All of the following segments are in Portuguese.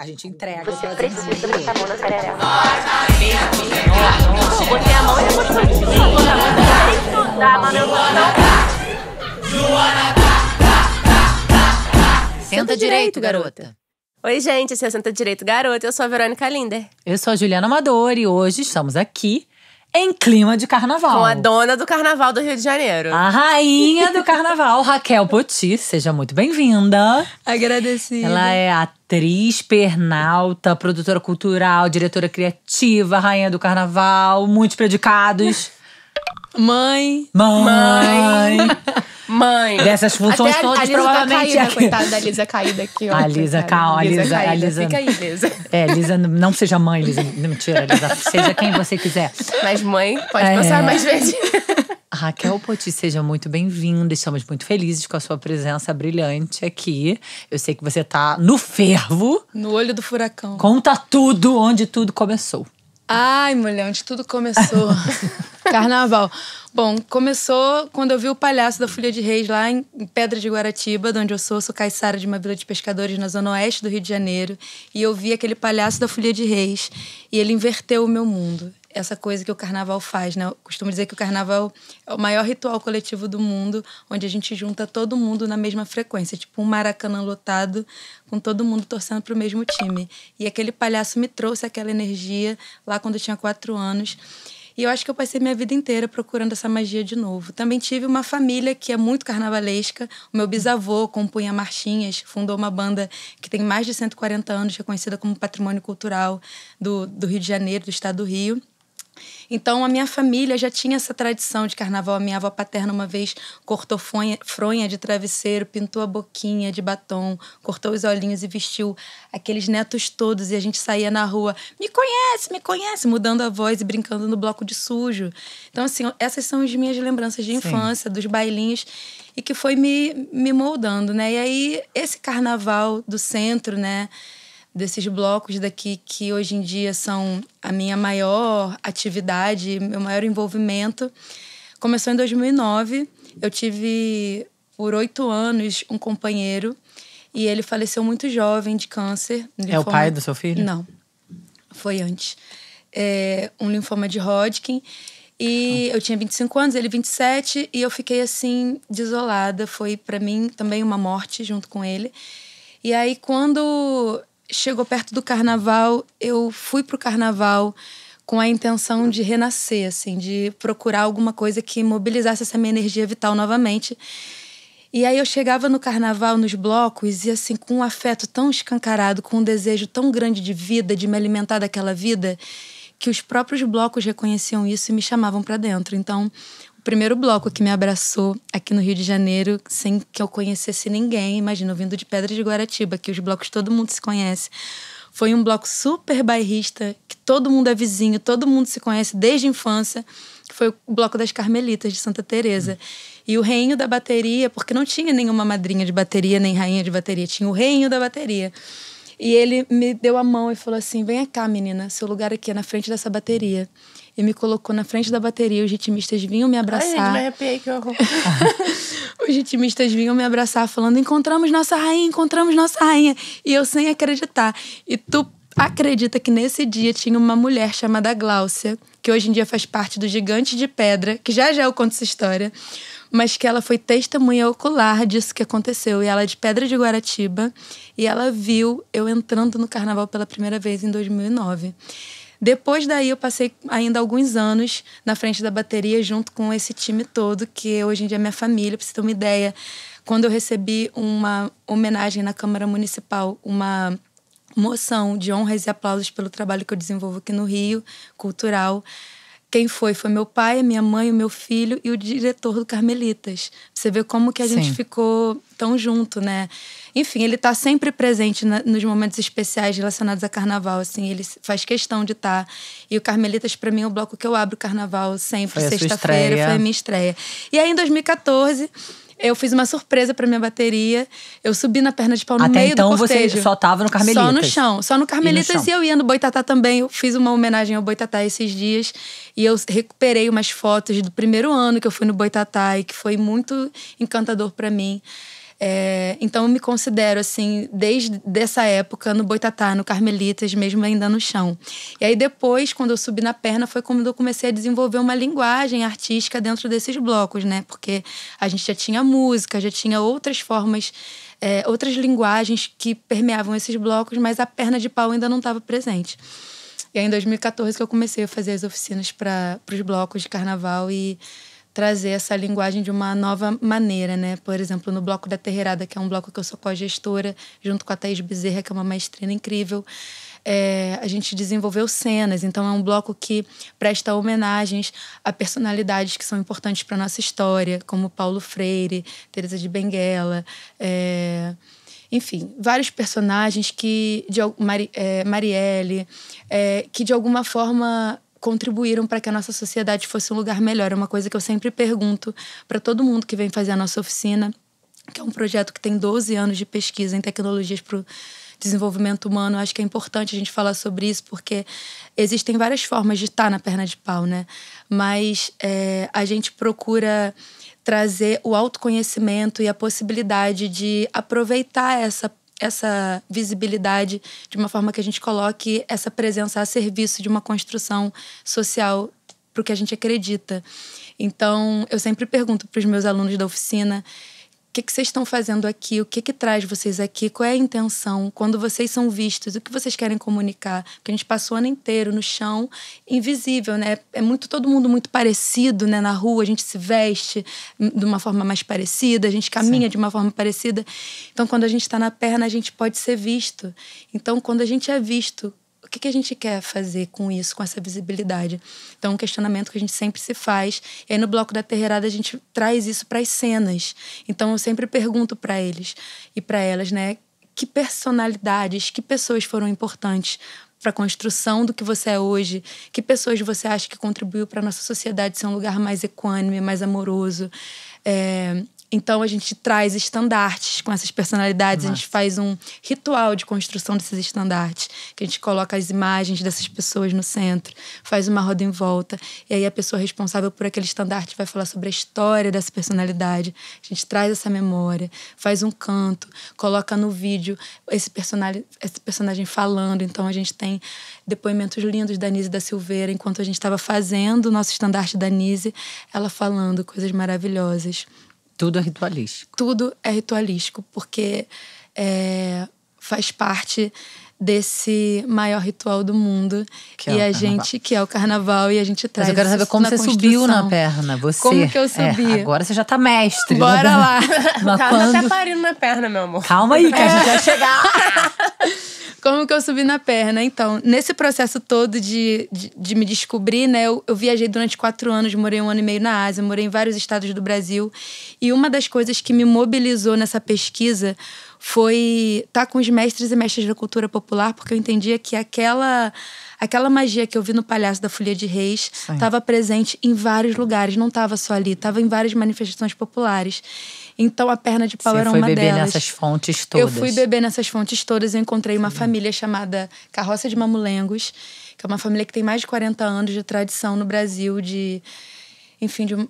A gente entrega. Você precisa botar a mão na perereca. Eu botei a mão e depois foi de novo. Tem que estudar, mano. Eu vou Senta direito, garota. Oi, gente, esse é Senta Direito Garota. Eu sou a Verônica Linder. Eu sou a Juliana Amador e hoje estamos aqui em clima de carnaval. Com a dona do carnaval do Rio de Janeiro. A rainha do carnaval, Raquel Poti, seja muito bem-vinda. Agradecida. Ela é atriz, pernalta, produtora cultural, diretora criativa, rainha do carnaval, muitos predicados. Mãe. Mãe. Mãe. Mãe. Dessas funções Até a, todas, a Lisa tá provavelmente. caída, é. coitada da Lisa caída aqui, ó. A Lisa, calma, a Lisa. caída. a Lisa Fica aí, Lisa. É, Lisa, não seja mãe, Lisa. Não Mentira, Lisa. Seja quem você quiser. Mas mãe, pode é. passar mais vezes. Raquel Poti, seja muito bem-vinda. Estamos muito felizes com a sua presença brilhante aqui. Eu sei que você está no fervo. No olho do furacão. Conta tudo, onde tudo começou. Ai, mulher, onde tudo começou. Carnaval. Bom, começou quando eu vi o Palhaço da Folha de Reis lá em Pedra de Guaratiba, de onde eu sou, sou caiçara de uma vila de pescadores na zona oeste do Rio de Janeiro, e eu vi aquele Palhaço da Folha de Reis e ele inverteu o meu mundo. Essa coisa que o carnaval faz, né? Eu costumo dizer que o carnaval é o maior ritual coletivo do mundo, onde a gente junta todo mundo na mesma frequência, tipo um maracanã lotado, com todo mundo torcendo para o mesmo time. E aquele palhaço me trouxe aquela energia lá quando eu tinha quatro anos. E eu acho que eu passei minha vida inteira procurando essa magia de novo. Também tive uma família que é muito carnavalesca. O meu bisavô compunha marchinhas, fundou uma banda que tem mais de 140 anos, reconhecida como patrimônio cultural do, do Rio de Janeiro, do estado do Rio. Então, a minha família já tinha essa tradição de carnaval. A minha avó paterna, uma vez, cortou fronha, fronha de travesseiro, pintou a boquinha de batom, cortou os olhinhos e vestiu aqueles netos todos. E a gente saía na rua, me conhece, me conhece, mudando a voz e brincando no bloco de sujo. Então, assim, essas são as minhas lembranças de infância, Sim. dos bailinhos, e que foi me, me moldando, né? E aí, esse carnaval do centro, né? desses blocos daqui que hoje em dia são a minha maior atividade, meu maior envolvimento. Começou em 2009. Eu tive por oito anos um companheiro e ele faleceu muito jovem de câncer. é o pai do seu filho? Não, foi antes. É, um linfoma de Hodgkin. E ah. eu tinha 25 anos, ele 27, e eu fiquei assim, desolada. Foi para mim também uma morte junto com ele. E aí, quando chegou perto do carnaval, eu fui pro carnaval com a intenção de renascer, assim, de procurar alguma coisa que mobilizasse essa minha energia vital novamente. E aí eu chegava no carnaval, nos blocos, e assim, com um afeto tão escancarado, com um desejo tão grande de vida, de me alimentar daquela vida, que os próprios blocos reconheciam isso e me chamavam para dentro. Então, primeiro bloco que me abraçou aqui no Rio de Janeiro, sem que eu conhecesse ninguém, imagina, vindo de Pedra de Guaratiba, que os blocos todo mundo se conhece. Foi um bloco super bairrista, que todo mundo é vizinho, todo mundo se conhece desde a infância, foi o bloco das Carmelitas de Santa Teresa. Uhum. E o reino da bateria, porque não tinha nenhuma madrinha de bateria, nem rainha de bateria, tinha o reino da bateria. E ele me deu a mão e falou assim: "Vem cá, menina, seu lugar aqui é na frente dessa bateria" e me colocou na frente da bateria. Os ritmistas vinham me abraçar. Ai, gente, me arrepiei, que horror. Os ritmistas vinham me abraçar, falando: encontramos nossa rainha, encontramos nossa rainha. E eu sem acreditar. E tu acredita que nesse dia tinha uma mulher chamada Gláucia, que hoje em dia faz parte do Gigante de Pedra, que já já eu conto essa história, mas que ela foi testemunha ocular disso que aconteceu. E ela é de Pedra de Guaratiba, e ela viu eu entrando no carnaval pela primeira vez em 2009. Depois daí eu passei ainda alguns anos na frente da bateria junto com esse time todo, que hoje em dia é minha família, pra você ter uma ideia. Quando eu recebi uma homenagem na Câmara Municipal, uma moção de honras e aplausos pelo trabalho que eu desenvolvo aqui no Rio, cultural. Quem foi? Foi meu pai, minha mãe, o meu filho e o diretor do Carmelitas. Você vê como que a Sim. gente ficou tão junto, né? Enfim, ele está sempre presente na, nos momentos especiais relacionados a carnaval, assim, ele faz questão de estar. Tá. E o Carmelitas, para mim, é o bloco que eu abro o carnaval sempre, sexta-feira, foi a minha estreia. E aí, em 2014, eu fiz uma surpresa para minha bateria. Eu subi na perna de pau no Até meio então do cortejo. você só tava no Carmelitas? Só no chão. Só no Carmelitas e, no e eu ia no Boitatá também. Eu fiz uma homenagem ao Boitatá esses dias. E eu recuperei umas fotos do primeiro ano que eu fui no Boitatá e que foi muito encantador para mim. É, então eu me considero, assim, desde dessa época, no Boitatá, no Carmelitas, mesmo ainda no chão. E aí depois, quando eu subi na perna, foi quando eu comecei a desenvolver uma linguagem artística dentro desses blocos, né? Porque a gente já tinha música, já tinha outras formas. É, outras linguagens que permeavam esses blocos, mas a perna de pau ainda não estava presente. E aí, em 2014 que eu comecei a fazer as oficinas para os blocos de carnaval e trazer essa linguagem de uma nova maneira, né? Por exemplo, no bloco da Terreirada, que é um bloco que eu sou co-gestora, junto com a Thaís Bezerra, que é uma maestrina incrível. É, a gente desenvolveu cenas, então é um bloco que presta homenagens a personalidades que são importantes para nossa história, como Paulo Freire, Teresa de Benguela, é, enfim, vários personagens que de Mari, é, Marielle, é, que de alguma forma contribuíram para que a nossa sociedade fosse um lugar melhor. É uma coisa que eu sempre pergunto para todo mundo que vem fazer a nossa oficina, que é um projeto que tem 12 anos de pesquisa em tecnologias para o desenvolvimento humano. Acho que é importante a gente falar sobre isso, porque existem várias formas de estar tá na perna de pau, né? Mas é, a gente procura trazer o autoconhecimento e a possibilidade de aproveitar essa essa visibilidade de uma forma que a gente coloque essa presença a serviço de uma construção social para o que a gente acredita. Então, eu sempre pergunto para os meus alunos da oficina que, que vocês estão fazendo aqui, o que, que traz vocês aqui, qual é a intenção, quando vocês são vistos, o que vocês querem comunicar. Porque a gente passou o ano inteiro no chão, invisível, né? É muito todo mundo muito parecido, né? Na rua, a gente se veste de uma forma mais parecida, a gente caminha Sim. de uma forma parecida. Então, quando a gente está na perna, a gente pode ser visto. Então, quando a gente é visto o que, que a gente quer fazer com isso, com essa visibilidade? Então, é um questionamento que a gente sempre se faz. E aí, no bloco da Terreirada, a gente traz isso para as cenas. Então, eu sempre pergunto para eles e para elas, né? Que personalidades, que pessoas foram importantes para a construção do que você é hoje? Que pessoas você acha que contribuiu para a nossa sociedade ser um lugar mais equânime, mais amoroso? É, então a gente traz estandartes com essas personalidades, Nossa. a uhum. gente faz um ritual de construção desses estandartes, que a gente coloca as imagens dessas pessoas no centro, faz uma roda em volta, e aí a pessoa responsável por aquele estandarte vai falar sobre a história dessa personalidade. A gente traz essa memória, faz um canto, coloca no vídeo esse personagem, esse personagem falando. Então a gente tem depoimentos lindos da Nise da Silveira, enquanto a gente estava fazendo o nosso estandarte da Nise, ela falando coisas maravilhosas. Tudo é ritualístico. Tudo é ritualístico, porque é, faz parte desse maior ritual do mundo que é e é a carnaval. gente que é o carnaval e a gente traz. Mas eu quero saber como você subiu na perna, você. Como que eu é, subi? É, agora você já tá mestre. Bora lá. Calma tá quando... tá parindo na perna, meu amor. Calma aí que é. a gente vai chegar. como que eu subi na perna? Então, nesse processo todo de, de, de me descobrir, né? Eu, eu, viajei durante quatro anos, morei um ano e meio na Ásia, morei em vários estados do Brasil e uma das coisas que me mobilizou nessa pesquisa foi estar tá com os mestres e mestres da cultura popular, porque eu entendia que aquela aquela magia que eu vi no Palhaço da Folia de Reis estava presente em vários lugares, não estava só ali, estava em várias manifestações populares. Então a perna de pau Você era uma delas. Eu fui beber nessas fontes todas. Eu fui beber nessas fontes todas. Eu encontrei uma Sim. família chamada Carroça de Mamulengos, que é uma família que tem mais de 40 anos de tradição no Brasil de enfim, de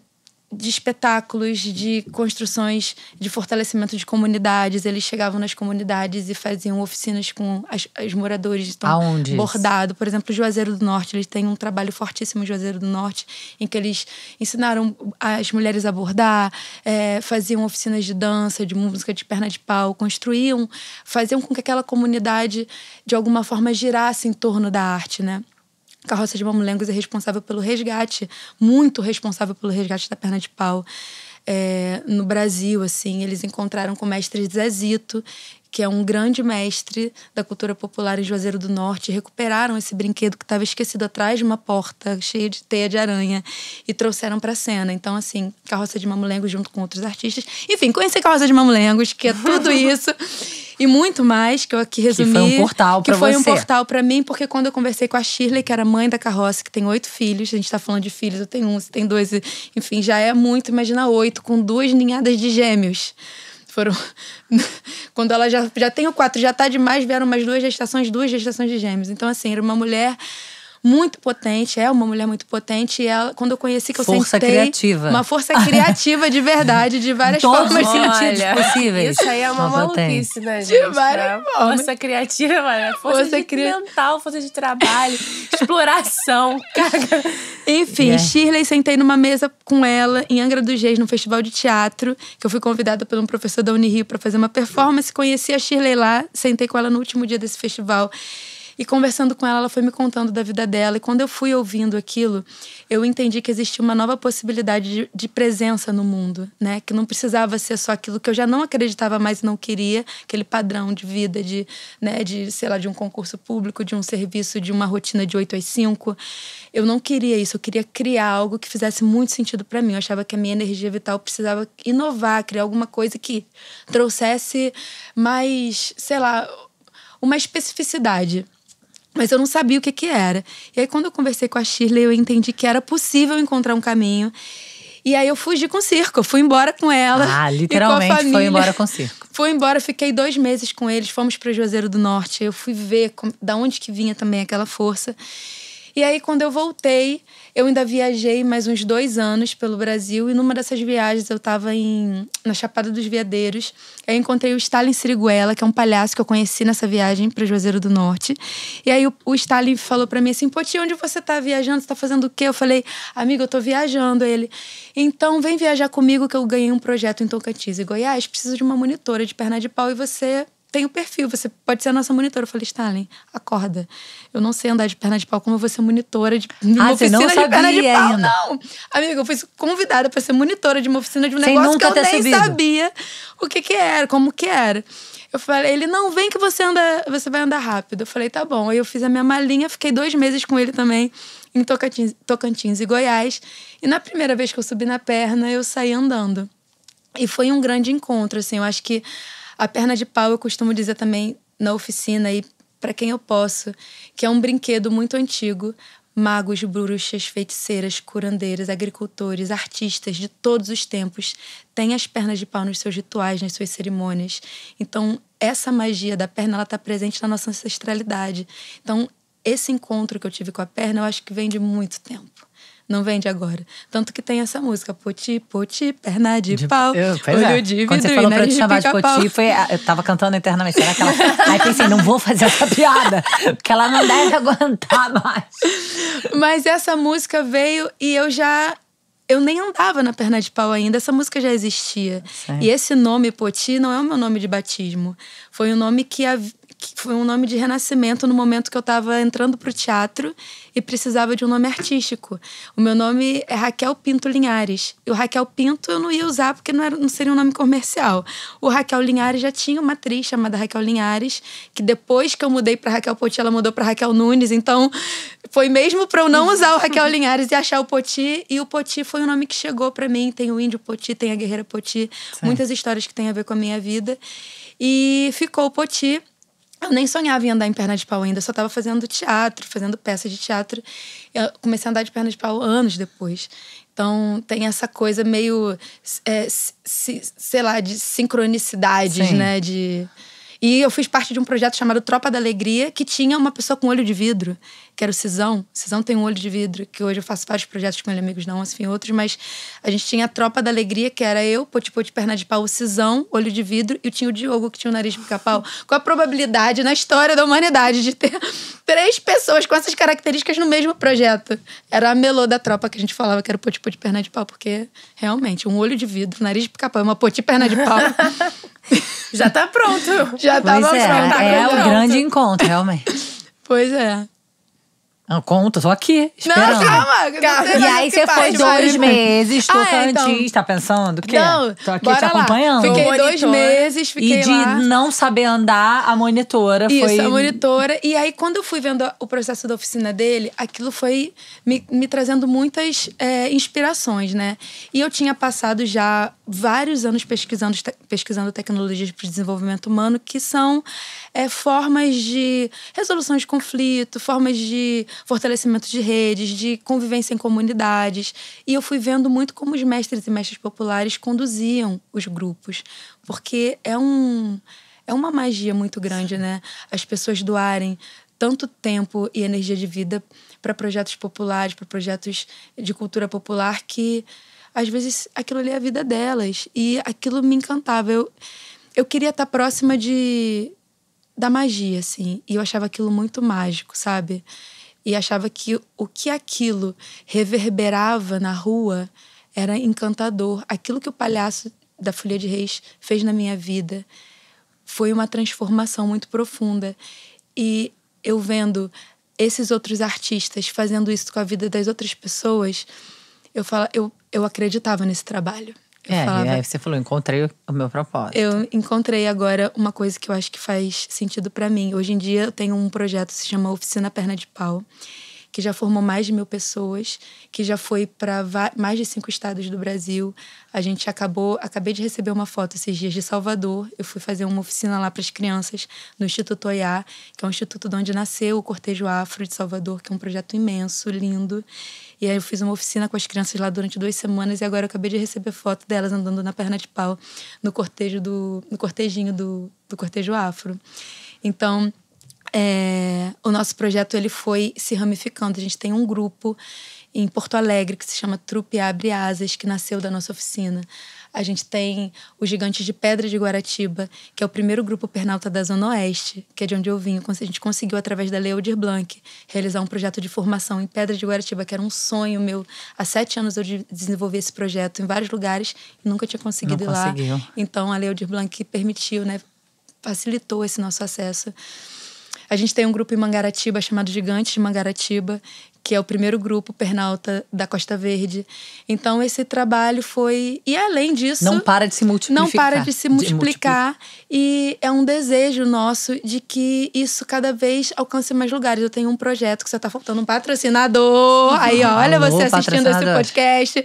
de espetáculos, de construções, de fortalecimento de comunidades. Eles chegavam nas comunidades e faziam oficinas com as, os moradores. Então, Aonde? Bordado. Por exemplo, Juazeiro do Norte. Eles têm um trabalho fortíssimo Juazeiro do Norte, em que eles ensinaram as mulheres a bordar, é, faziam oficinas de dança, de música de perna de pau, construíam, faziam com que aquela comunidade, de alguma forma, girasse em torno da arte, né? Carroça de Mamulengos é responsável pelo resgate, muito responsável pelo resgate da perna de pau. É, no Brasil, assim, eles encontraram com o mestre Zezito que é um grande mestre da cultura popular em Juazeiro do Norte, recuperaram esse brinquedo que estava esquecido atrás de uma porta cheia de teia de aranha e trouxeram para a cena. Então, assim, Carroça de Mamulengos junto com outros artistas. Enfim, conheci Carroça de Mamulengos, que é tudo isso. e muito mais, que eu aqui resumi. Que foi um portal para você. Que foi um portal para mim, porque quando eu conversei com a Shirley, que era mãe da carroça, que tem oito filhos, a gente está falando de filhos, eu tenho um, você tem dois, enfim, já é muito, imagina oito, com duas ninhadas de gêmeos foram. quando ela já, já tem o quatro, já tá demais, vieram umas duas gestações, duas gestações de gêmeos. Então, assim, era uma mulher muito potente, é uma mulher muito potente. E ela, quando eu conheci, que eu força criativa. uma força criativa de verdade, de várias Todos formas. Todos possíveis. Isso aí é uma Nossa, maluquice, né, gente? De várias formas. Força criativa, é Força, força cri... mental, força de trabalho, exploração. Enfim, yeah. Shirley, sentei numa mesa com ela em Angra dos Reis, num festival de teatro, que eu fui convidada por um professor da Unirio para fazer uma performance. Conheci a Shirley lá, sentei com ela no último dia desse festival. E conversando com ela, ela foi me contando da vida dela. E quando eu fui ouvindo aquilo, eu entendi que existia uma nova possibilidade de, de presença no mundo, né? Que não precisava ser só aquilo que eu já não acreditava mais e não queria, aquele padrão de vida, de, né, de, sei lá, de um concurso público, de um serviço, de uma rotina de 8 às 5. Eu não queria isso, eu queria criar algo que fizesse muito sentido para mim. Eu achava que a minha energia vital precisava inovar, criar alguma coisa que trouxesse mais, sei lá, uma especificidade mas eu não sabia o que, que era. E aí, quando eu conversei com a Shirley, eu entendi que era possível encontrar um caminho. E aí eu fugi com o circo, eu fui embora com ela. Ah, literalmente foi embora com o circo. Fui embora, fiquei dois meses com eles, fomos para Juazeiro do Norte. Eu fui ver com, da onde que vinha também aquela força. E aí, quando eu voltei, eu ainda viajei mais uns dois anos pelo Brasil. E numa dessas viagens, eu estava em, na Chapada dos Veadeiros. Eu encontrei o Stalin Siriguela, que é um palhaço que eu conheci nessa viagem para Juazeiro do Norte. E aí, o, o Stalin falou para mim assim: Pô, tia, onde você está viajando? Você tá fazendo o quê? Eu falei: Amigo, eu estou viajando. Ele: Então, vem viajar comigo que eu ganhei um projeto em Tocantins e Goiás. Preciso de uma monitora de perna de pau e você tem o um perfil, você pode ser a nossa monitora. Eu falei, Stalin, acorda. Eu não sei andar de perna de pau como eu vou ser monitora de ah, uma ah, oficina de perna de pau, ainda. não. Amiga, eu fui convidada para ser monitora de uma oficina de um Sem negócio que eu nem subido. sabia o que que era, como que era. Eu falei, ele não vem que você anda, você vai andar rápido. Eu falei, tá bom. Aí eu fiz a minha malinha, fiquei dois meses com ele também em Tocantins, Tocantins e Goiás. E na primeira vez que eu subi na perna, eu saí andando. E foi um grande encontro, assim. Eu acho que a perna de pau, eu costumo dizer também na oficina e para quem eu posso, que é um brinquedo muito antigo. Magos, bruxas, feiticeiras, curandeiras, agricultores, artistas de todos os tempos têm as pernas de pau nos seus rituais, nas suas cerimônias. Então, essa magia da perna ela está presente na nossa ancestralidade. Então, esse encontro que eu tive com a perna, eu acho que vem de muito tempo não vende agora. Tanto que tem essa música, poti, poti, perna de, de pau, eu, é, olho é. de vidro Quando você falou pra eu te chamar de, poti, foi, eu tava cantando internamente, será que ela... Aí pensei, não vou fazer essa piada, porque ela não deve aguentar mais. Mas essa música veio e eu já eu nem andava na perna de pau ainda, essa música já existia. E esse nome Poti não é o meu nome de batismo. Foi um nome que, que foi um nome de renascimento no momento que eu estava entrando para o teatro e precisava de um nome artístico. O meu nome é Raquel Pinto Linhares. E o Raquel Pinto eu não ia usar porque não, era, não seria um nome comercial. O Raquel Linhares já tinha uma atriz chamada Raquel Linhares, que depois que eu mudei para Raquel Poti, ela mudou para Raquel Nunes. Então foi mesmo para eu não usar o Raquel Linhares e achar o Poti. E o Poti foi o nome que chegou para mim. Tem o Índio Poti, tem a Guerreira Poti, certo. muitas histórias que têm a ver com a minha vida. E ficou o Poti. Eu nem sonhava em andar em perna de pau ainda, só estava fazendo teatro, fazendo peça de teatro. Eu comecei a andar de perna de pau anos depois. Então tem essa coisa meio, é, sei lá, de sincronicidades, Sim. né? De e eu fiz parte de um projeto chamado Tropa da Alegria, que tinha uma pessoa com olho de vidro, que era o Cisão. Cisão tem um olho de vidro, que hoje eu faço vários projetos com ele, amigos não, assim, outros, mas a gente tinha a Tropa da Alegria, que era eu, Potipo de perna de pau, o Cisão, olho de vidro, e tinha o Diogo, que tinha o nariz de pica-pau. Qual a probabilidade na história da humanidade de ter três pessoas com essas características no mesmo projeto? Era a melô da tropa que a gente falava que era o Potipo de perna de pau, porque realmente, um olho de vidro, nariz de pica-pau, é uma de perna de pau. Já tá pronto. Já tá pronto. É, tá é, o grande encontro, realmente. Pois é. Não, conta, tô aqui. Esperando. Não, calma. calma. e aí você foi dois meses, tocantins, ah, é, então. tá pensando? Porque não, tô aqui te acompanhando. Lá. Fiquei Monitor. dois meses, fiquei. E de lá. não saber andar, a monitora Isso, foi. Isso, a monitora. E aí, quando eu fui vendo o processo da oficina dele, aquilo foi me, me trazendo muitas é, inspirações, né? E eu tinha passado já vários anos pesquisando, pesquisando tecnologias para o desenvolvimento humano, que são é, formas de resolução de conflito, formas de fortalecimento de redes, de convivência em comunidades. E eu fui vendo muito como os mestres e mestres populares conduziam os grupos, porque é um. É uma magia muito grande, né? As pessoas doarem tanto tempo e energia de vida para projetos populares, para projetos de cultura popular que às vezes aquilo ali é a vida delas. E aquilo me encantava. Eu, eu queria estar próxima de da magia, assim. E eu achava aquilo muito mágico, sabe? E achava que o que aquilo reverberava na rua era encantador. Aquilo que o palhaço da Folha de Reis fez na minha vida foi uma transformação muito profunda. E eu vendo esses outros artistas fazendo isso com a vida das outras pessoas, eu falo, eu, eu acreditava nesse trabalho. Eu é, falava, e é, aí você falou, encontrei o meu propósito. Eu encontrei agora uma coisa que eu acho que faz sentido para mim. Hoje em dia eu tenho um projeto que se chama Oficina Perna de Pau, que já formou mais de mil pessoas, que já foi para mais de cinco estados do Brasil. A gente acabou, acabei de receber uma foto esses dias de Salvador. Eu fui fazer uma oficina lá para as crianças no Instituto Oiá, que é um instituto de onde nasceu o Cortejo Afro de Salvador, que é um projeto imenso, lindo. E aí eu fiz uma oficina com as crianças lá durante duas semanas e agora eu acabei de receber foto delas andando na perna de pau no cortejo do no cortejinho do, do cortejo afro. Então, é, o nosso projeto ele foi se ramificando. A gente tem um grupo em Porto Alegre que se chama Trupe Abre Asas, que nasceu da nossa oficina. A gente tem os Gigantes de Pedra de Guaratiba, que é o primeiro grupo pernalta da Zona Oeste, que é de onde eu vim. A gente conseguiu, através da Leodir Blanc, realizar um projeto de formação em Pedra de Guaratiba, que era um sonho meu. Há sete anos eu desenvolvi esse projeto em vários lugares e nunca tinha conseguido Não ir conseguiu. lá. Então, a Leodir Blanc permitiu, né? Facilitou esse nosso acesso. A gente tem um grupo em Mangaratiba chamado Gigantes de Mangaratiba, que é o primeiro grupo pernalta da Costa Verde. Então esse trabalho foi e além disso não para de se multiplicar, não para de se multiplicar de e é um desejo nosso de que isso cada vez alcance mais lugares. Eu tenho um projeto que só está faltando um patrocinador. Uhum. Aí olha Alô, você assistindo esse podcast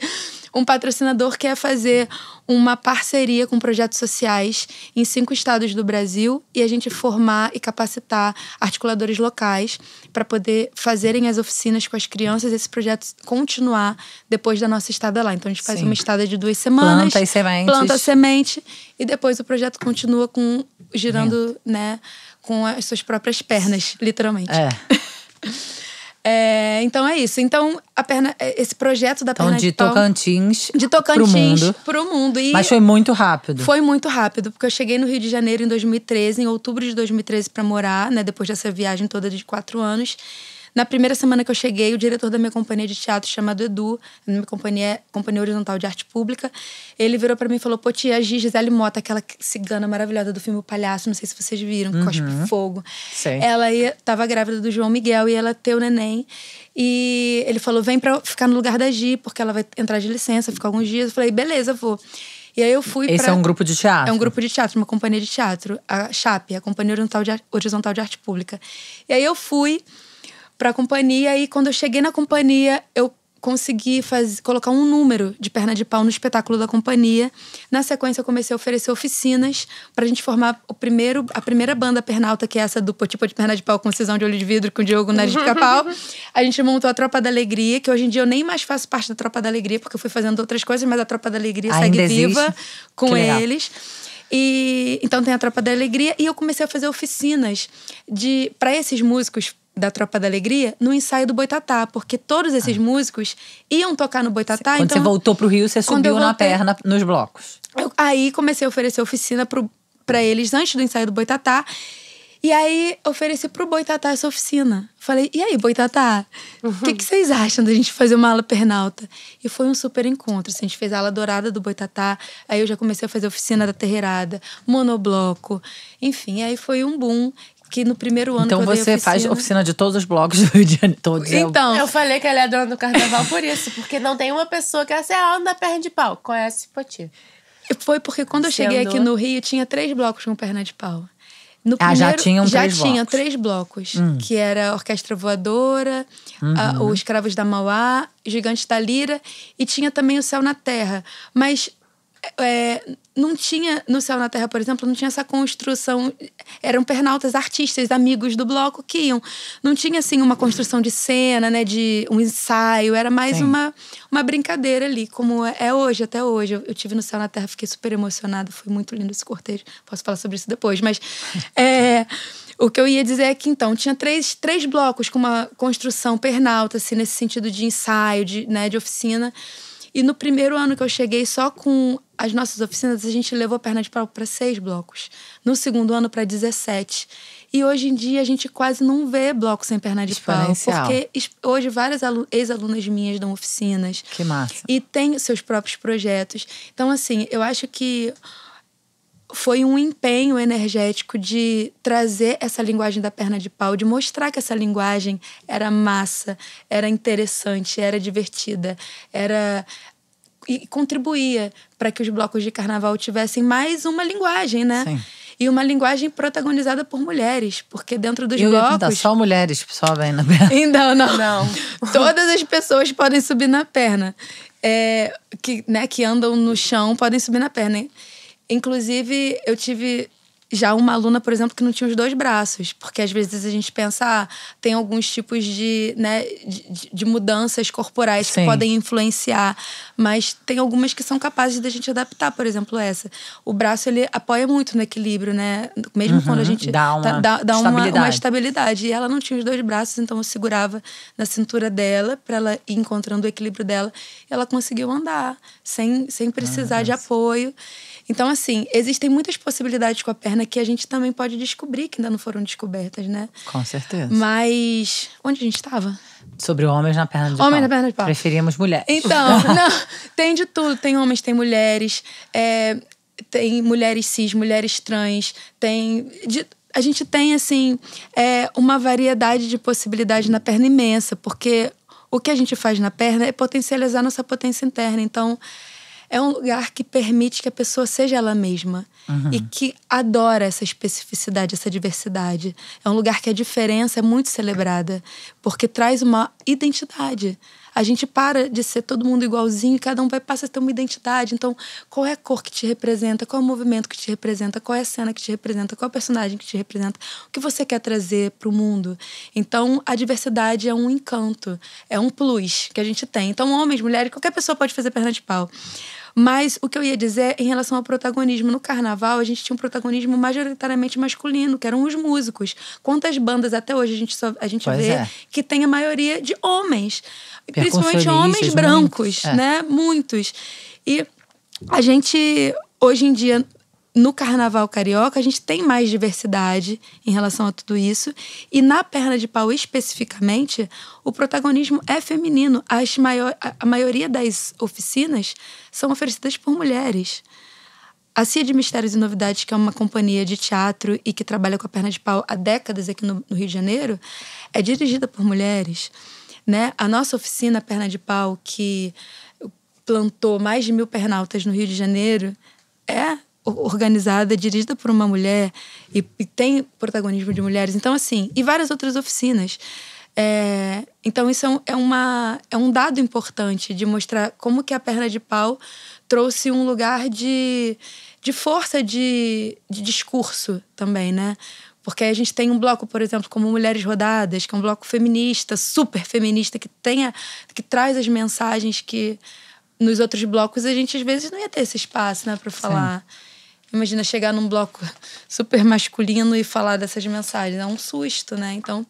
um patrocinador quer fazer uma parceria com projetos sociais em cinco estados do Brasil e a gente formar e capacitar articuladores locais para poder fazerem as oficinas com as crianças esse projeto continuar depois da nossa estada lá. Então a gente faz Sim. uma estada de duas semanas. Planta e semente. Planta semente e depois o projeto continua com girando, né, com as suas próprias pernas, é. literalmente. É. é então é isso. Então, a perna, é, esse projeto da então, perna de pau, Tocantins. De Tocantins para o mundo. mundo. E Mas foi muito rápido. Foi muito rápido, porque eu cheguei no Rio de Janeiro em 2013, em outubro de 2013, para morar, né? Depois dessa viagem toda de quatro anos. Na primeira semana que eu cheguei, o diretor da minha companhia de teatro, chamado Edu, minha companhia, companhia horizontal de arte pública, ele virou para mim e falou: Pô, tia, a Gisele Mota, aquela cigana maravilhosa do filme O Palhaço, não sei se vocês viram, uhum. cospe fogo. Sim. Ela ia, tava grávida do João Miguel e ela teu neném. E ele falou: vem pra ficar no lugar da Gi, porque ela vai entrar de licença, ficar alguns dias. Eu falei: beleza, vou. E aí eu fui Esse pra... é um grupo de teatro? É um grupo de teatro, uma companhia de teatro. A CHAP, a Companhia Horizontal de, Horizontal de Arte Pública. E aí eu fui para a companhia e quando eu cheguei na companhia, eu consegui fazer, colocar um número de perna de pau no espetáculo da companhia. Na sequência, eu comecei a oferecer oficinas para a gente formar o primeiro, a primeira banda pernalta, que é essa do Potipo de Perna de Pau com Cisão de Olho de Vidro, com o Diogo Nariz de Pica-Pau. a gente montou a Tropa da Alegria, que hoje em dia eu nem mais faço parte da Tropa da Alegria, porque eu fui fazendo outras coisas, mas a Tropa da Alegria ah, Ainda segue existe? viva com eles. E então tem a Tropa da Alegria e eu comecei a fazer oficinas de para esses músicos da Tropa da Alegria no ensaio do Boitatá, porque todos esses ah. músicos iam tocar no Boitatá. Quando então, você voltou pro Rio, você subiu voltei, na perna nos blocos. Eu, aí comecei a oferecer oficina para eles antes do ensaio do Boitatá. E aí ofereci pro Boitatá essa oficina. Falei, e aí, Boitatá, o uhum. que, que, vocês acham da gente fazer uma aula pernalta? E foi um super encontro. Assim, a gente fez a aula dourada do Boitatá, aí eu já comecei a fazer oficina da terreirada, monobloco, enfim, aí foi um boom que no primeiro ano então que eu você oficina, faz oficina de todos os blocos do Rio de Janeiro. Todos então, eu falei que ela é dona do carnaval por isso, porque não tem uma pessoa que é assim, ah, anda perna de pau, conhece é Poti. Foi porque quando eu cheguei andou? aqui no Rio, tinha três blocos com perna de pau. No ah, primeiro, já tinham já três tinha blocos. três blocos, hum. que era a Orquestra Voadora, uhum. a, os Escravos da Mauá, Gigante da Lira e tinha também o Céu na Terra. Mas é, não tinha, no Céu na Terra, por exemplo, não tinha essa construção. Eram pernaltas, artistas, amigos do bloco que iam. Não tinha, assim, uma construção de cena, né? De um ensaio. Era mais uma, uma brincadeira ali, como é, é hoje, até hoje. Eu, eu tive no Céu na Terra, fiquei super emocionada. Foi muito lindo esse cortejo. Posso falar sobre isso depois. Mas é, o que eu ia dizer é que, então, tinha três, três blocos com uma construção pernalta, assim, nesse sentido de ensaio, de, né, de oficina. E no primeiro ano que eu cheguei, só com as nossas oficinas, a gente levou perna de pau para seis blocos. No segundo ano, para 17. E hoje em dia, a gente quase não vê blocos sem perna de pau. Porque hoje várias ex-alunas minhas dão oficinas. Que massa. E têm seus próprios projetos. Então, assim, eu acho que foi um empenho energético de trazer essa linguagem da perna de pau, de mostrar que essa linguagem era massa, era interessante, era divertida, era e contribuía para que os blocos de carnaval tivessem mais uma linguagem, né? Sim. E uma linguagem protagonizada por mulheres, porque dentro dos Eu blocos. só mulheres sobem na perna. Então, não. não. Todas as pessoas podem subir na perna. É, que, né, que andam no chão podem subir na perna. Hein? Inclusive, eu tive já uma aluna, por exemplo, que não tinha os dois braços, porque às vezes a gente pensa, ah, tem alguns tipos de, né, de, de mudanças corporais Sim. que podem influenciar, mas tem algumas que são capazes da gente adaptar, por exemplo, essa. O braço ele apoia muito no equilíbrio, né? Mesmo uhum, quando a uhum. gente dá, tá, uma, tá, dá, dá estabilidade. Uma, uma, estabilidade. E ela não tinha os dois braços, então eu segurava na cintura dela para ela ir encontrando o equilíbrio dela, e ela conseguiu andar sem sem precisar de apoio. Então, assim, existem muitas possibilidades com a perna que a gente também pode descobrir que ainda não foram descobertas, né? Com certeza. Mas onde a gente estava? Sobre homens na perna de homens pau. Homens na perna de pau. Preferíamos mulheres. Então, não, tem de tudo. Tem homens, tem mulheres, é, tem mulheres cis, mulheres trans, tem. De, a gente tem, assim, é, uma variedade de possibilidades na perna imensa, porque o que a gente faz na perna é potencializar nossa potência interna. Então, é um lugar que permite que a pessoa seja ela mesma uhum. e que adora essa especificidade, essa diversidade. É um lugar que a diferença é muito celebrada, porque traz uma identidade. A gente para de ser todo mundo igualzinho, e cada um vai passar a ter uma identidade. Então, qual é a cor que te representa? Qual é o movimento que te representa? Qual é a cena que te representa? Qual é o personagem que te representa? O que você quer trazer para o mundo? Então, a diversidade é um encanto, é um plus que a gente tem. Então, homens, mulheres, qualquer pessoa pode fazer perna de pau. Mas o que eu ia dizer é em relação ao protagonismo, no carnaval a gente tinha um protagonismo majoritariamente masculino, que eram os músicos. Quantas bandas até hoje a gente, só, a gente pois vê é. que tem a maioria de homens, principalmente homens brancos, muitos. É. né? É. Muitos. E a gente hoje em dia no carnaval carioca, a gente tem mais diversidade em relação a tudo isso. E na perna de pau, especificamente, o protagonismo é feminino. As maior, a maioria das oficinas são oferecidas por mulheres. A Cia de Mistérios e Novidades, que é uma companhia de teatro e que trabalha com a perna de pau há décadas aqui no, no Rio de Janeiro, é dirigida por mulheres. Né? A nossa oficina Perna de Pau, que plantou mais de mil pernaltas no Rio de Janeiro, é organizada, dirigida por uma mulher e, e, tem protagonismo de mulheres. Então, assim, e várias outras oficinas. É, então, isso é, um, é, uma, é um dado importante de mostrar como que a perna de pau trouxe um lugar de, de força de, de discurso também, né? Porque a gente tem um bloco, por exemplo, como Mulheres Rodadas, que é um bloco feminista, super feminista, que, tenha, que traz as mensagens que nos outros blocos a gente às vezes não ia ter esse espaço, né, para falar. Sim. Imagina chegar num bloco super masculino e falar dessas mensagens. É um susto, né? Então,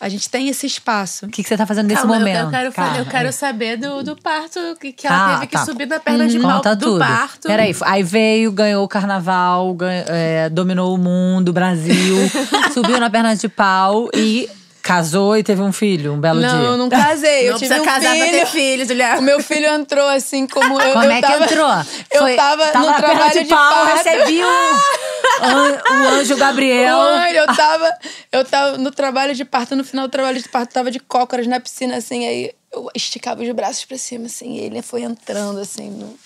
a gente tem esse espaço. O que, que você está fazendo nesse Calma, momento? Eu quero, eu quero saber do, do parto que, que ela ah, teve que tá. subir na perna de hum, pau Conta do tudo. parto. Peraí, aí veio, ganhou o carnaval, ganhou, é, dominou o mundo, o Brasil, subiu na perna de pau e Casou e teve um filho, um belo não, dia. Não, eu não casei. eu tive um casar filho. pra ter filho, Juliana. O meu filho entrou assim como eu. Como eu é que entrou? Foi, eu tava, tava no trabalho de, de pau, parto. recebi o, o, anjo Gabriel. Mãe, eu tava, eu tava no trabalho de parto, no final do trabalho de parto, tava de cócoras na piscina, assim, aí eu esticava os braços pra cima, assim, e ele foi entrando, assim, no,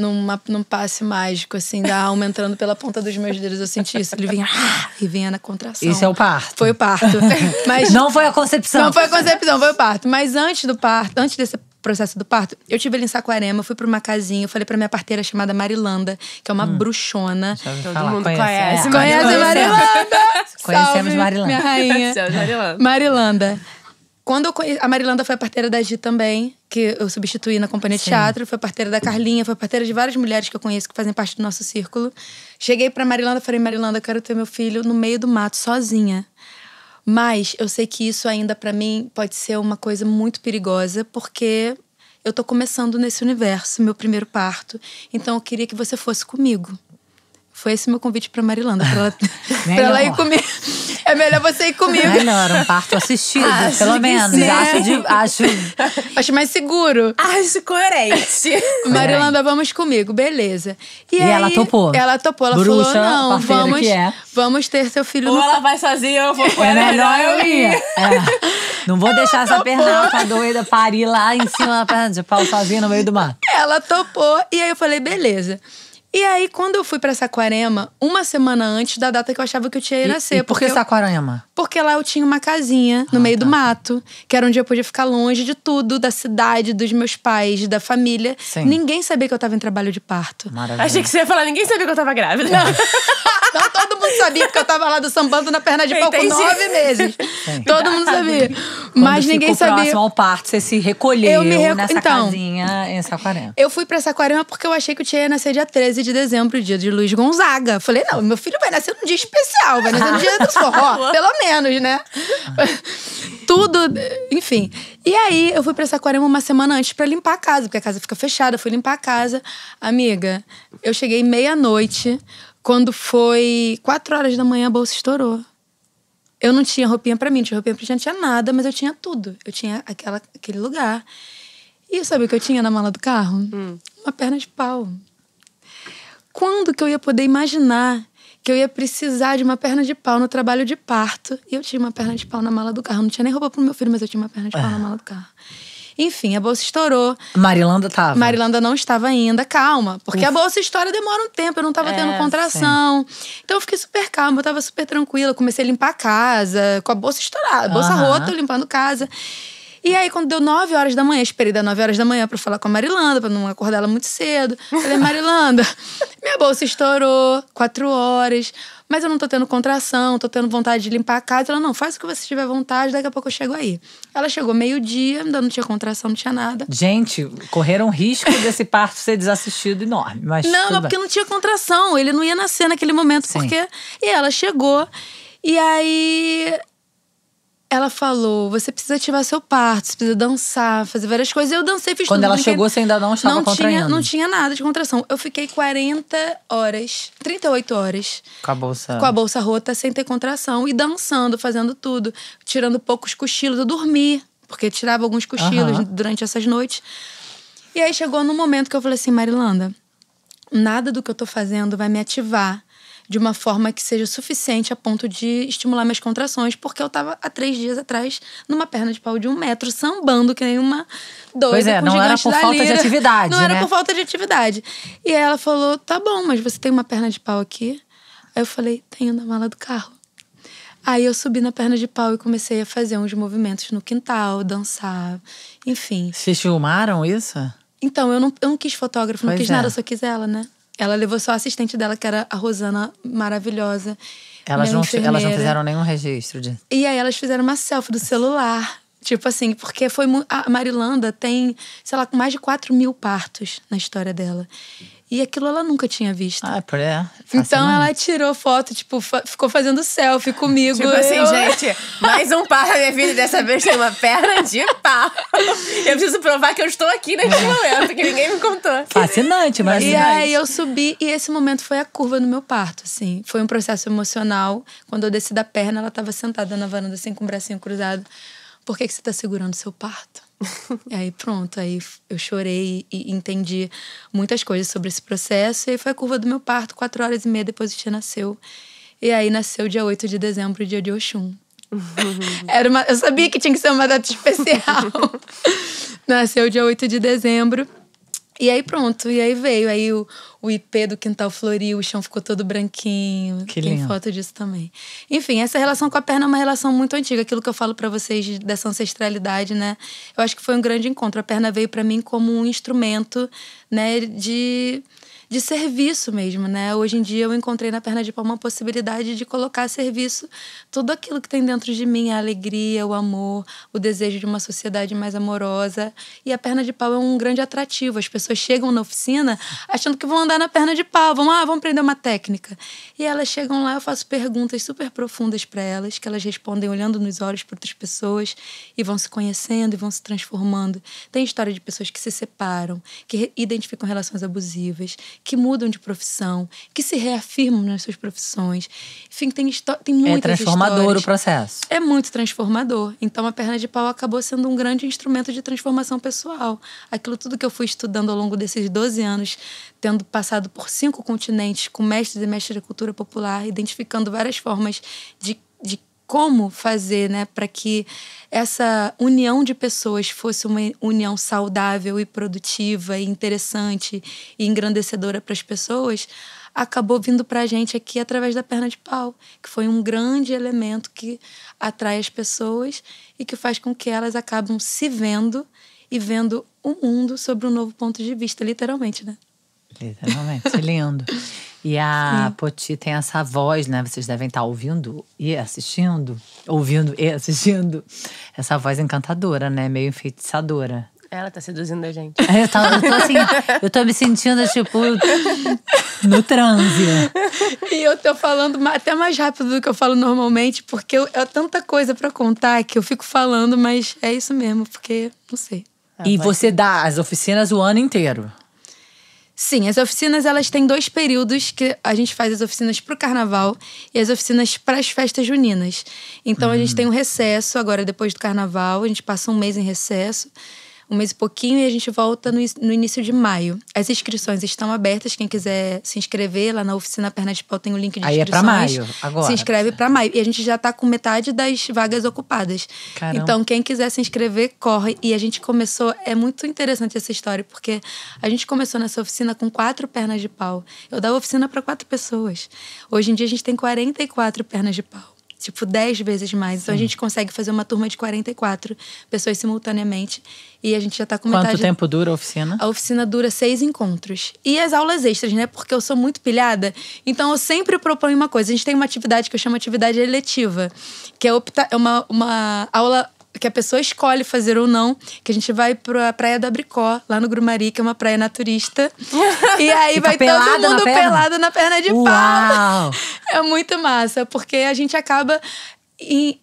numa, num passe mágico, assim, da alma entrando pela ponta dos meus dedos. Eu senti isso. Ele vinha ah, e vinha na contração. Isso é o parto. Foi o parto. Mas, não foi a concepção. Não foi a concepção, foi o parto. Mas antes do parto, antes desse processo do parto, eu tive ele em Saquarema, fui pra uma casinha, eu falei pra minha parteira chamada Marilanda, que é uma hum. bruxona. Todo falar. mundo conhece. Conhece, conhece Marilanda! Conhecemos Salve, Marilanda. Minha rainha. Marilanda. Marilanda. Quando eu conhe... A Marilanda foi a parteira da Gi também, que eu substituí na companhia de teatro, foi parteira da Carlinha, foi parteira de várias mulheres que eu conheço que fazem parte do nosso círculo. Cheguei pra Marilanda e falei: Marilanda, eu quero ter meu filho no meio do mato, sozinha. Mas eu sei que isso ainda para mim pode ser uma coisa muito perigosa, porque eu tô começando nesse universo, meu primeiro parto. Então eu queria que você fosse comigo. Foi esse meu convite pra Marilanda, pra ela, pra ela ir comigo. É melhor você ir comigo. Melhor, um parto assistido, ah, acho pelo menos. Acho, de, acho... acho mais seguro. Acho coerente. Marilanda, vamos comigo, beleza. E, e aí, ela topou. Ela topou, ela Bruxa, falou: não, vamos, é. vamos ter seu filho Ou no... ela vai sozinha, eu vou é com ela. É melhor eu ir. É. Não vou ela deixar topou. essa pernalta tá doida parir lá em cima da perna de pau sozinha no meio do mar. Ela topou, e aí eu falei: beleza. E aí, quando eu fui pra Saquarema, uma semana antes da data que eu achava que eu tinha ia nascer. E, e por que Saquarema? Porque lá eu tinha uma casinha no ah, meio tá. do mato, que era onde eu podia ficar longe de tudo, da cidade, dos meus pais, da família. Sim. Ninguém sabia que eu tava em trabalho de parto. Maravilha. Achei que você ia falar, ninguém sabia que eu tava grávida. Não. Não, todo mundo sabia, porque eu tava lá do sambando na perna de pau com nove meses. Sim. Todo mundo sabia. Quando Mas ninguém sabia. próximo ao parto, você se recolheu eu me nessa então, casinha em Saquarema. Eu fui pra Saquarema porque eu achei que o Tia ia nascer dia 13 de dezembro, dia de Luiz Gonzaga. Falei, não, meu filho vai nascer num dia especial, vai nascer no dia do forró, pelo menos menos, né? Tudo, enfim. E aí eu fui pra Saquarema uma semana antes para limpar a casa, porque a casa fica fechada. fui limpar a casa. Amiga, eu cheguei meia-noite. Quando foi quatro horas da manhã, a bolsa estourou. Eu não tinha roupinha para mim, não tinha roupinha pra gente, não tinha nada, mas eu tinha tudo. Eu tinha aquela, aquele lugar. E sabe o que eu tinha na mala do carro? Hum. Uma perna de pau. Quando que eu ia poder imaginar que eu ia precisar de uma perna de pau no trabalho de parto. E eu tinha uma perna de pau na mala do carro. Não tinha nem roupa pro meu filho, mas eu tinha uma perna de pau é. na mala do carro. Enfim, a bolsa estourou. Marilanda tava. Marilanda não estava ainda, calma. Porque a bolsa estoura demora um tempo, eu não estava é, tendo contração. Sim. Então eu fiquei super calma, eu estava super tranquila. Comecei a limpar a casa, com a bolsa estourada, bolsa rota, limpando limpando casa. E aí, quando deu 9 horas da manhã, esperei dar 9 horas da manhã pra falar com a Marilanda, pra não acordar ela muito cedo. Falei, Marilanda, minha bolsa estourou, 4 horas, mas eu não tô tendo contração, tô tendo vontade de limpar a casa. Ela, não, faz o que você tiver vontade, daqui a pouco eu chego aí. Ela chegou meio-dia, ainda não tinha contração, não tinha nada. Gente, correram risco desse parto ser desassistido enorme, mas. Não, mas porque não tinha contração, ele não ia nascer naquele momento, Sim. porque. E ela chegou. E aí ela falou: você precisa ativar seu parto, você precisa dançar, fazer várias coisas. Eu dancei, fiz Quando tudo. ela chegou, você ainda não estava não Tinha, não tinha nada de contração. Eu fiquei 40 horas, 38 horas. Com a bolsa. Com a bolsa rota, sem ter contração. E dançando, fazendo tudo. Tirando poucos cochilos. Eu dormi, porque tirava alguns cochilos uhum. durante essas noites. E aí chegou no momento que eu falei assim: Marilanda, nada do que eu tô fazendo vai me ativar de uma forma que seja suficiente a ponto de estimular minhas contrações, porque eu estava há três dias atrás numa perna de pau de um metro, sambando que nem uma doida. Pois é, não era por falta lira. de atividade. Não né? era por falta de atividade. E ela falou: tá bom, mas você tem uma perna de pau aqui? Aí eu falei: tenho na mala do carro. Aí eu subi na perna de pau e comecei a fazer uns movimentos no quintal, dançar, enfim. Vocês filmaram isso? Então, eu não, eu não quis fotógrafo, não quis é. nada, só quis ela, né? Ela levou só a assistente dela, que era a Rosana maravilhosa. Elas não, elas não fizeram nenhum registro de. E aí elas fizeram uma selfie do celular. Tipo assim, porque foi. A Marilanda tem, sei lá, mais de 4 mil partos na história dela. E aquilo ela nunca tinha visto. Ah, é. Então ela tirou foto, tipo, ficou fazendo selfie comigo. Tipo assim, eu... gente, mais um par na minha vida dessa vez tem uma perna de pau. Eu preciso provar que eu estou aqui nesse é. momento, que ninguém me contou. Fascinante, mas. E aí eu subi e esse momento foi a curva no meu parto, assim. Foi um processo emocional. Quando eu desci da perna, ela estava sentada na varanda, assim, com o bracinho cruzado. Por que, que você está segurando seu parto? e aí pronto, aí eu chorei e entendi muitas coisas sobre esse processo. E aí foi a curva do meu parto, quatro horas e meia depois o Tia nasceu. E aí nasceu dia 8 de dezembro, dia de Oxum. Era uma, eu sabia que tinha que ser uma data especial. nasceu dia 8 de dezembro. E aí pronto, e aí veio. Aí o, o IP do quintal floriu, o chão ficou todo branquinho. Que Tem foto disso também. Enfim, essa relação com a perna é uma relação muito antiga. Aquilo que eu falo para vocês dessa ancestralidade, né? Eu acho que foi um grande encontro. A perna veio para mim como um instrumento, né, de de serviço mesmo, né? Hoje em dia eu encontrei na perna de pau uma possibilidade de colocar a serviço tudo aquilo que tem dentro de mim, a alegria, o amor, o desejo de uma sociedade mais amorosa. E a perna de pau é um grande atrativo. As pessoas chegam na oficina achando que vão andar na perna de pau, vão, ah, vão aprender uma técnica. E elas chegam lá, eu faço perguntas super profundas para elas, que elas respondem olhando nos olhos para outras pessoas e vão se conhecendo e vão se transformando. Tem história de pessoas que se separam, que identificam relações abusivas, que mudam de profissão, que se reafirmam nas suas profissões. Enfim, tem, tem é muitas É transformador histórias. o processo. É muito transformador. Então, a perna de pau acabou sendo um grande instrumento de transformação pessoal. Aquilo tudo que eu fui estudando ao longo desses 12 anos, tendo passado por cinco continentes, com mestres e mestres de cultura popular, identificando várias formas de, de como fazer, né, para que essa união de pessoas fosse uma união saudável e produtiva e interessante e engrandecedora para as pessoas, acabou vindo para a gente aqui através da perna de pau, que foi um grande elemento que atrai as pessoas e que faz com que elas acabam se vendo e vendo o mundo sobre um novo ponto de vista, literalmente, né? Literalmente, lindo. E a Sim. Poti tem essa voz, né? Vocês devem estar ouvindo e assistindo, ouvindo e assistindo. Essa voz encantadora, né? Meio enfeitiçadora. Ela tá seduzindo a gente. É, eu tô, eu tô assim, eu tô me sentindo, tipo, no transe. E eu tô falando até mais rápido do que eu falo normalmente, porque é tanta coisa para contar que eu fico falando, mas é isso mesmo, porque não sei. e você ser. dá as oficinas o ano inteiro. Sim, as oficinas elas têm dois períodos que a gente faz as oficinas para o carnaval e as oficinas para as festas juninas. Então uhum. a gente uhum. tem um recesso agora depois do carnaval, a gente passa um mês em recesso um mês e pouquinho e a gente volta no, no início de maio. As inscrições estão abertas, quem quiser se inscrever lá na oficina Perna de Pau tem o um link de inscrições. Aí é pra maio, agora. Se inscreve para maio. E a gente já tá com metade das vagas ocupadas. Caramba. Então, quem quiser se inscrever, corre. E a gente começou, é muito interessante essa história, porque a gente começou nessa oficina com quatro pernas de pau. Eu dava oficina para quatro pessoas. Hoje em dia a gente tem 44 pernas de pau tipo, 10 vezes mais. Então a gente consegue fazer uma turma de 44 pessoas simultaneamente. E a gente já está com Quanto metade... tempo dura a oficina? A oficina dura seis encontros. E as aulas extras, né? Porque eu sou muito pilhada. Então eu sempre proponho uma coisa. A gente tem uma atividade que eu chamo atividade eletiva, que é, opta... É uma, uma aula que a pessoa escolhe fazer ou não, que a gente vai pra Praia do Abricó lá no Grumari, que é uma praia naturista. e aí tá vai todo mundo na pelado na perna de Uau. pau. É muito massa, porque a gente acaba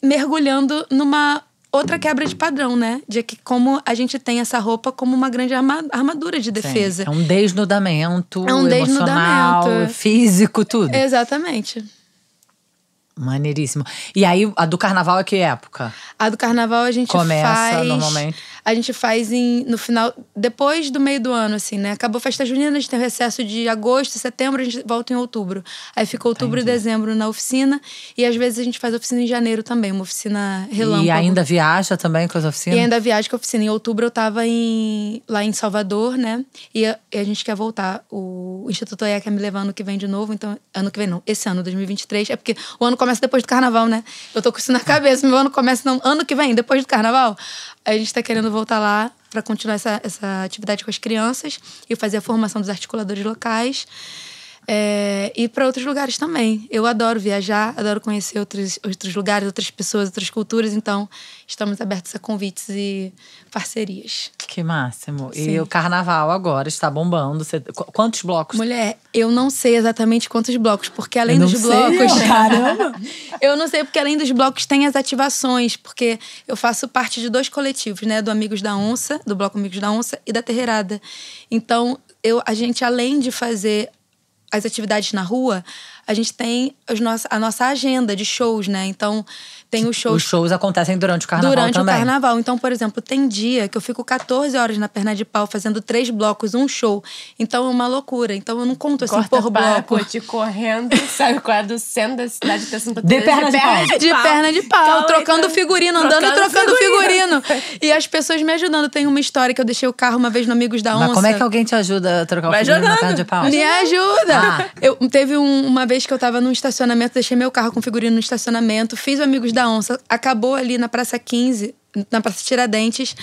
mergulhando numa outra quebra de padrão, né? De que como a gente tem essa roupa como uma grande armadura de defesa. Sim, é um desnudamento é um desnudamento. físico, tudo. Exatamente. Maneiríssimo. E aí, a do carnaval é que época? A do carnaval a gente Começa faz... normalmente a gente faz em, no final, depois do meio do ano, assim, né? Acabou a festa junina, a gente tem recesso de agosto, setembro, a gente volta em outubro. Aí fica outubro Entendi. e dezembro na oficina. E às vezes a gente faz oficina em janeiro também, uma oficina relâmpago. E ainda viaja também com as oficinas? E ainda viaja com a oficina. Em outubro eu tava em, lá em Salvador, né? E a, e a gente quer voltar. O, o Instituto AIA quer me levar ano que vem de novo, então. Ano que vem não, esse ano, 2023. É porque o ano começa depois do carnaval, né? Eu tô com isso na cabeça, meu ano começa não, ano que vem, depois do carnaval. A gente tá querendo voltar voltar lá para continuar essa, essa atividade com as crianças e fazer a formação dos articuladores locais. É, e para outros lugares também. Eu adoro viajar, adoro conhecer outros, outros lugares, outras pessoas, outras culturas. Então, estamos abertos a convites e parcerias. Que máximo. Sim. E o carnaval agora está bombando. Você, quantos blocos? Mulher, eu não sei exatamente quantos blocos, porque além dos sei, blocos. Caramba! eu não sei, porque além dos blocos tem as ativações, porque eu faço parte de dois coletivos, né? Do Amigos da Onça, do Bloco Amigos da Onça e da Terreirada. Então, eu, a gente, além de fazer as atividades na rua, a gente tem os no a nossa agenda de shows, né? Então, tem os shows. Os shows acontecem durante o carnaval durante também. o carnaval. Então, por exemplo, tem dia que eu fico 14 horas na perna de pau fazendo três blocos, um show. Então é uma loucura. Então eu não conto assim Corta por papo, bloco. te correndo, sabe qual é do centro da cidade até Santa De perna de, pau. De perna de pau, Calma, trocando então, figurino, trocando e trocando figurino. figurino. E as pessoas me ajudando. Tem uma história que eu deixei o carro uma vez no Amigos da Onça. Mas como é que alguém te ajuda a trocar Vai o figurino jogando. na perna de pau? Me ajuda! Ah. Eu, teve um, uma vez que eu tava num estacionamento, deixei meu carro com figurino no estacionamento, fiz o Amigos da da Onça acabou ali na Praça 15, na Praça Tiradentes.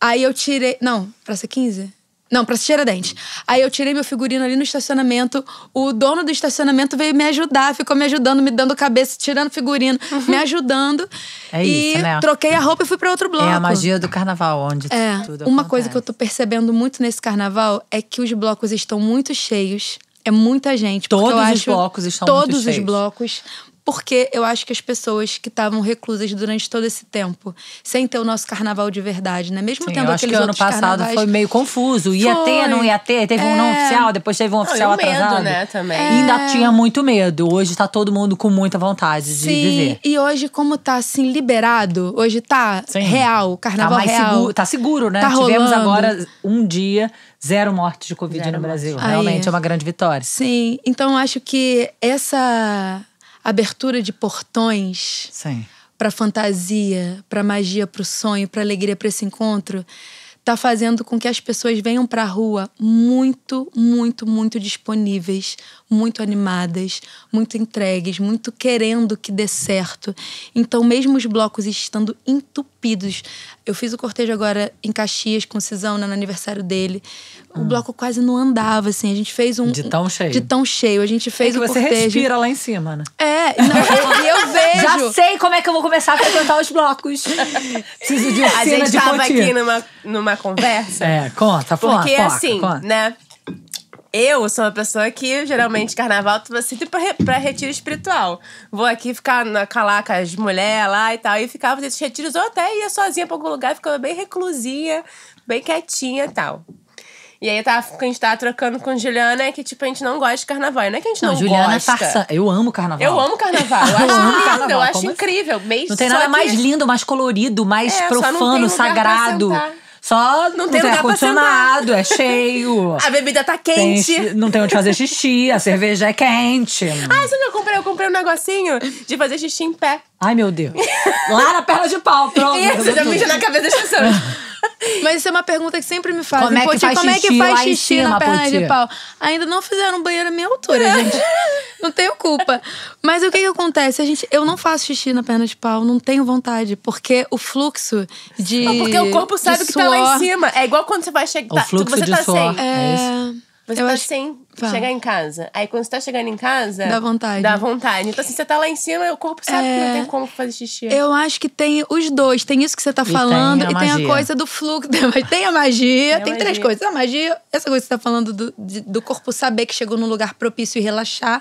Aí eu tirei. Não, Praça 15? Não, Praça Tiradentes. Aí eu tirei meu figurino ali no estacionamento. O dono do estacionamento veio me ajudar, ficou me ajudando, me dando cabeça, tirando figurino, uhum. me ajudando. É e né? troquei a roupa e fui para outro bloco. É a magia do carnaval, onde é, tudo Uma coisa que eu tô percebendo muito nesse carnaval é que os blocos estão muito cheios. É muita gente. Todos os acho, blocos estão todos muito cheios. Todos os blocos porque eu acho que as pessoas que estavam reclusas durante todo esse tempo, sem ter o nosso carnaval de verdade, né? Mesmo Sim, tendo eu acho aqueles que ano passado foi meio confuso. Ia foi. ter, não ia ter, teve é... um não é. oficial, depois teve um ah, oficial não, atrasado. Medo, né, também. É... Ainda tinha muito medo. Hoje tá todo mundo com muita vontade de Sim, viver. E hoje como tá assim liberado, hoje tá Sim. real, tá carnaval tá real. Seguro, tá seguro, né? Tá Tivemos rolando. agora um dia zero mortes de covid zero no Brasil. Morte. Realmente Aí. É. é uma grande vitória. Sim, então acho que essa abertura de portões para fantasia, para magia, para o sonho, para alegria, para esse encontro, está fazendo com que as pessoas venham para a rua muito, muito, muito disponíveis, muito animadas, muito entregues, muito querendo que dê certo. Então, mesmo os blocos estando entupidos, eu fiz o cortejo agora em Caxias com o Cisão né, no aniversário dele o bloco quase não andava, assim. A gente fez um. De tão cheio. De tão cheio. A gente é fez é que o você cortejo. respira lá em cima, né? É, não, e eu vejo. Já sei como é que eu vou começar a frequentar os blocos. Preciso de oficina A gente de tava aqui numa, numa conversa. É, conta, conta. Porque foca, assim, conta. né? Eu sou uma pessoa que geralmente carnaval tu vai sempre pra, retiro espiritual. Vou aqui ficar na calaca as mulheres lá e tal. E ficava nesses retiros, ou até ia sozinha pra algum lugar, ficava bem reclusinha, bem quietinha e tal. E aí tá a gente tava trocando com Juliana é que, tipo, a gente não gosta de carnaval. não é que a gente não, não Juliana é gosta. Juliana é farsa. Eu amo carnaval. Eu amo carnaval. Eu, amo lindo, carnaval. eu acho Como assim? incrível. Assim? não tem nada que... mais lindo, mais colorido, mais é, profano, sagrado. Só não, não tem, tem ar-condicionado, é cheio. A bebida tá quente. Tem, não tem onde fazer xixi, a cerveja é quente. Ah, você não comprei? Eu comprei um negocinho de fazer xixi em pé. Ai, meu Deus. Lá na perna de pau, pronto. Isso, já mija na cabeça das pessoas. Mas isso é uma pergunta que sempre me fazem. Como é que Poti, faz como xixi, é que faz xixi cima, na perna Poti. de pau? Ainda não fizeram um banheiro à minha altura, é. gente. Não tenho culpa. Mas o que que acontece? A gente, eu não faço xixi na perna de pau, não tenho vontade. Porque o fluxo de. Não, porque o corpo sabe que suor. tá lá em cima. É igual quando você vai chegar. O tá, fluxo de tá suor. Sem. É... é isso. Você eu tá acho... sem chegar em casa. Aí quando você tá chegando em casa. Dá vontade. Dá vontade. Então, assim, você tá lá em cima, o corpo sabe é... que não é. tem como fazer xixi. Eu acho que tem os dois. Tem isso que você tá e falando tem e magia. tem a coisa do fluxo. Tem a magia, tem, tem três coisas. A magia, essa coisa que você tá falando do, de, do corpo saber que chegou num lugar propício e relaxar.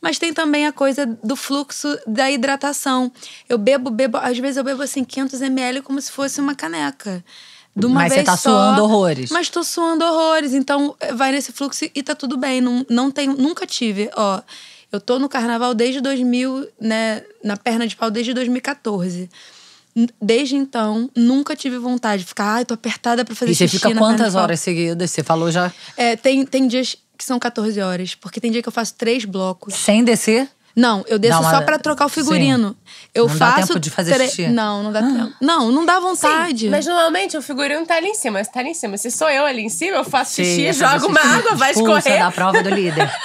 Mas tem também a coisa do fluxo da hidratação. Eu bebo, bebo. Às vezes eu bebo assim 500 ml como se fosse uma caneca. De uma Mas vez você tá só, suando horrores. Mas tô suando horrores. Então eh, vai nesse fluxo e tá tudo bem. Não, não tem nunca tive, ó. Eu tô no carnaval desde 2000, né? Na perna de pau desde 2014. Desde então, nunca tive vontade de ficar, ai, tô apertada pra fazer isso E você fica quantas horas seguidas? Você falou já? É, tem, tem dias que são 14 horas, porque tem dia que eu faço três blocos. Sem descer? Não, eu desço uma... só para trocar o figurino. Sim. Eu não faço. Dá tempo de fazer tre... xixi. Não, não dá ah. tempo. Não, não dá vontade. Sim, mas normalmente o figurino tá ali em cima, tá ali em cima. Se sou eu ali em cima, eu faço xixi, jogo uma água, vai escorrer. da prova do líder.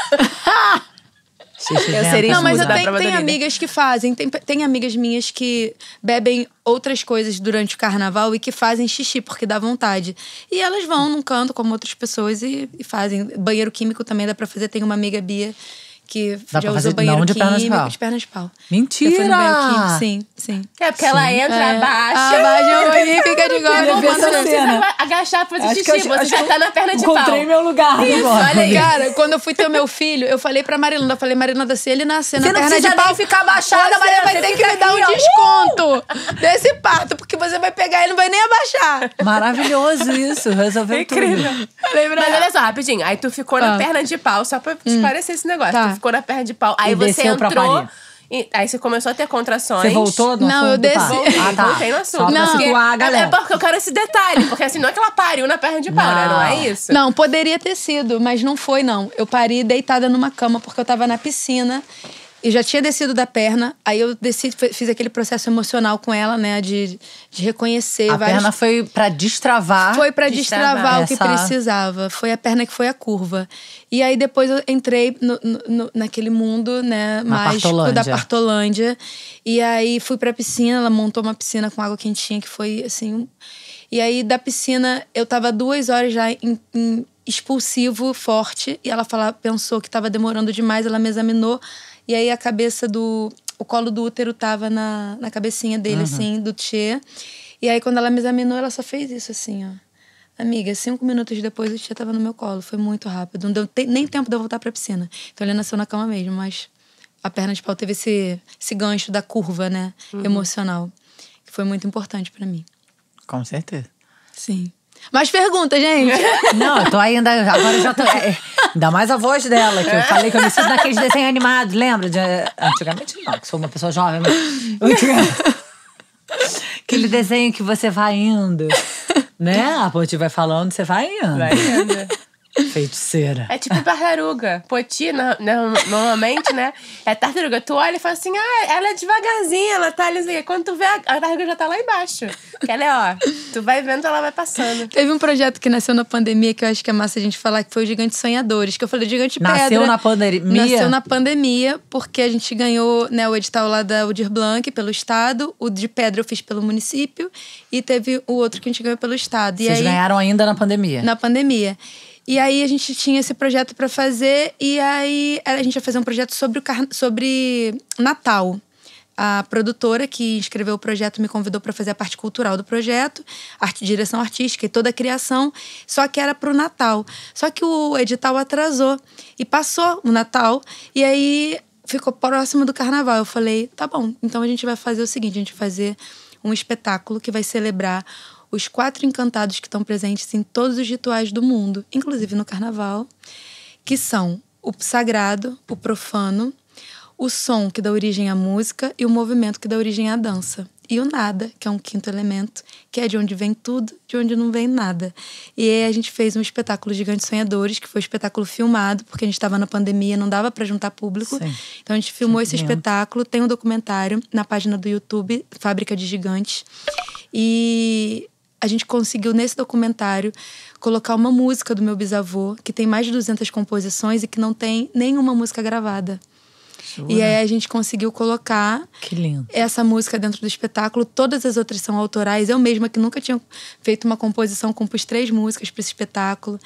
Eu seria Não, mas eu tenho, amigas que fazem. Tem, tem amigas minhas que bebem outras coisas durante o carnaval e que fazem xixi, porque dá vontade. E elas vão num canto, como outras pessoas, e, e fazem. Banheiro químico também dá pra fazer. Tem uma amiga Bia que Dá já usou banheiro não, de pernas de pau. de pernas de pau. Mentira! banheiro sim, sim. É porque sim. ela entra, é. abaixa. Ah, abaixa e fica de gola. Não, não precisa agachar pra fazer xixi, eu, você já tá na perna de pau. Encontrei meu lugar Isso, agora. Olha aí. Cara, quando eu fui ter o meu filho, eu falei pra Marilanda, eu falei, Marilanda, se ele nascer na perna de pau... ficar abaixada, a vai ter que me dar um desconto desse uh! parto, porque você vai pegar e não vai nem abaixar. Maravilhoso isso, resolveu é tudo. Incrível. Mas olha só, rapidinho, aí tu ficou na ah. perna de pau, só pra esclarecer hum. esse negócio. Tá ficou na perna de pau. Aí e você entrou. E, aí você começou a ter contrações. Você voltou no Não, eu desci. Ah, tá. Voltei no assunto. não, porque, a é galera. É porque eu quero esse detalhe, porque assim, não é que ela pariu na perna de pau, não. né? Não é isso? Não, poderia ter sido, mas não foi, não. Eu pari deitada numa cama porque eu tava na piscina e já tinha descido da perna, aí eu desci, fiz aquele processo emocional com ela, né, de, de reconhecer. A perna foi para destravar. Foi para destravar, destravar, o que precisava. Foi a perna que foi a curva. E aí depois eu entrei no, no, naquele mundo, né, mais Partolândia. da Partolândia. E aí fui para piscina, ela montou uma piscina com água quentinha que foi assim. E aí da piscina eu tava duas horas já em, em expulsivo forte e ela fala, pensou que tava demorando demais, ela me examinou. E aí a cabeça do. O colo do útero tava na, na cabecinha dele, uhum. assim, do Tchê. E aí, quando ela me examinou, ela só fez isso, assim, ó. Amiga, cinco minutos depois o Tchê tava no meu colo. Foi muito rápido. Não deu te, nem tempo de eu voltar pra piscina. Então ele nasceu na cama mesmo, mas a perna de pau teve esse, esse gancho da curva, né? Uhum. Emocional. Que foi muito importante para mim. Com certeza. Sim. Mais perguntas, gente. Não, eu tô ainda. Agora eu já tô. Ainda mais a voz dela, que eu é. falei que eu me sinto naqueles desenhos animados, lembra? De, antigamente não, que sou uma pessoa jovem, mas. Aquele desenho que você vai indo, né? A ponte vai falando, você vai indo. Vai indo. Feiticeira. É tipo tartaruga. Poti, no, no, normalmente, né? É tartaruga. Tu olha e fala assim: ah, ela é devagarzinha, ela tá ali. Quando tu vê, a, a tartaruga já tá lá embaixo. Que ela é, ó, tu vai vendo, ela vai passando. Teve um projeto que nasceu na pandemia que eu acho que é massa a gente falar que foi o Gigante Sonhadores, que eu falei Gigante nasceu Pedra. Nasceu na pandemia? Nasceu na pandemia, porque a gente ganhou né, o edital lá da Udir Blanc pelo Estado, o de Pedra eu fiz pelo município, e teve o outro que a gente ganhou pelo Estado. E Vocês aí, ganharam ainda na pandemia? Na pandemia. E aí a gente tinha esse projeto para fazer e aí eh, a gente ia fazer um projeto sobre o car... sobre Natal. A produtora que escreveu o projeto me convidou para fazer a parte cultural do projeto, arte, direção artística e toda a criação, só que era para o Natal. Só que o edital atrasou e passou o Natal e aí ficou próximo do Carnaval. Eu falei, tá bom, então a gente vai fazer o seguinte, a gente vai fazer um espetáculo que vai celebrar os quatro encantados que estão presentes em todos os rituais do mundo, inclusive no carnaval, que são o sagrado, o profano, o som que dá origem à música e o movimento que dá origem à dança. E o nada, que é um quinto elemento, que é de onde vem tudo, de onde não vem nada. E aí a gente fez um espetáculo Gigantes Sonhadores, que foi um espetáculo filmado, porque a gente estava na pandemia, não dava para juntar público. Sim. Então a gente filmou Sim, esse espetáculo, tem um documentário na página do YouTube, Fábrica de Gigantes. E a gente conseguiu nesse documentário colocar uma música do meu bisavô, que tem mais de 200 composições e que não tem nenhuma música gravada. Jura? E aí a gente conseguiu colocar essa música dentro do espetáculo. Todas as outras são autorais. Eu mesma que nunca tinha feito uma composição, compus três músicas para esse espetáculo.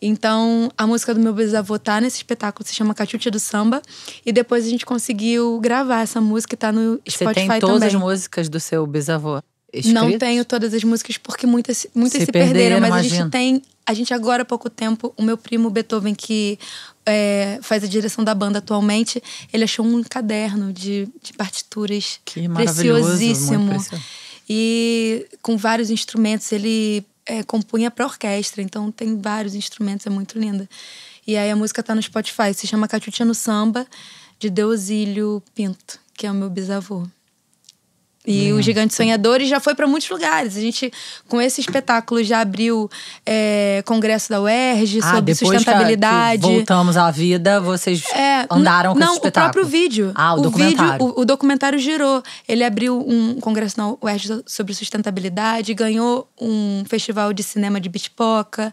Então, a música do meu bisavô tá nesse espetáculo, se chama Cachucha do Samba. E depois a gente conseguiu gravar essa música e tá no Spotify também. Você tem todas também. as músicas do seu bisavô? Escritos? Não tenho todas as músicas porque muitas, muitas se, se perderam, perderam, mas imagino. a gente tem. A gente agora há pouco tempo, o meu primo Beethoven, que é, faz a direção da banda atualmente, ele achou um caderno de, de partituras que preciosíssimo. E com vários instrumentos, ele é, compunha para orquestra, então tem vários instrumentos, é muito linda. E aí a música tá no Spotify, se chama Cachucha no Samba, de Deusílio Pinto, que é o meu bisavô. E o uhum. Gigante Sonhadores já foi para muitos lugares. A gente, com esse espetáculo, já abriu é, congresso da UERJ ah, sobre sustentabilidade. voltamos à vida, vocês é, andaram com não, esse espetáculo. Não, o próprio vídeo. Ah, o, o documentário. Vídeo, o, o, documentário girou. Ele abriu um congresso na UERJ sobre sustentabilidade, ganhou um festival de cinema de Bitpoca.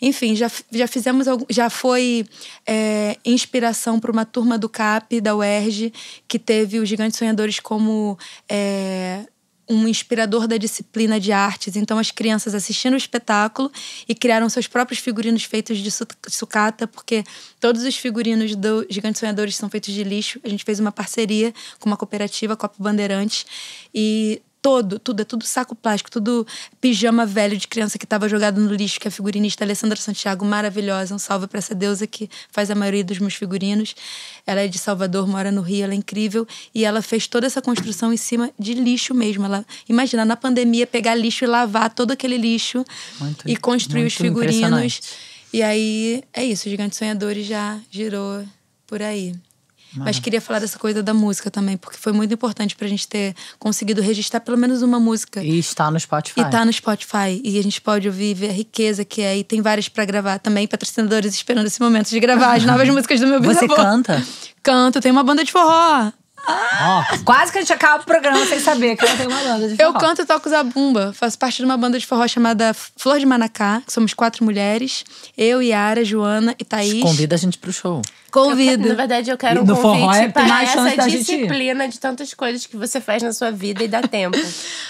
Enfim, já, já fizemos. Já foi é, inspiração para uma turma do CAP, da UERJ, que teve o Gigante Sonhadores como. É, é um inspirador da disciplina de artes. Então, as crianças assistiram o espetáculo e criaram seus próprios figurinos feitos de sucata, porque todos os figurinos do Gigantes Sonhadores são feitos de lixo. A gente fez uma parceria com uma cooperativa, Copo Bandeirantes, e todo, tudo, é tudo saco plástico, tudo pijama velho de criança que estava jogado no lixo, que a figurinista Alessandra Santiago, maravilhosa, um salve para essa deusa que faz a maioria dos meus figurinos. Ela é de Salvador, mora no Rio, ela é incrível e ela fez toda essa construção em cima de lixo mesmo. Ela, imagina na pandemia pegar lixo e lavar todo aquele lixo muito, e construir os figurinos. E aí é isso, gigante Sonhadores já girou por aí. Mas queria falar dessa coisa da música também, porque foi muito importante pra gente ter conseguido registrar pelo menos uma música. E está no Spotify. E está no Spotify. E a gente pode ouvir ver a riqueza que é. E tem várias para gravar também. Patrocinadores esperando esse momento de gravar as novas músicas do meu bisavô. Você canta? Canto. tem uma banda de forró. Quase que a gente acaba o programa sem saber que ela tem uma banda de forró. Eu canto e toco zabumba. Faço parte de uma banda de forró chamada Flor de Manacá, que somos quatro mulheres. Eu, Yara, Joana e Thaís. Convida a gente pro show. Convido. Eu, na verdade, eu quero um convite é para essa disciplina gente... de tantas coisas que você faz na sua vida e dá tempo.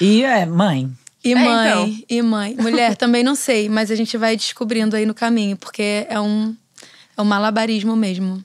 e é mãe. E mãe, é, então. e mãe. Mulher, também não sei, mas a gente vai descobrindo aí no caminho, porque é um, é um malabarismo mesmo.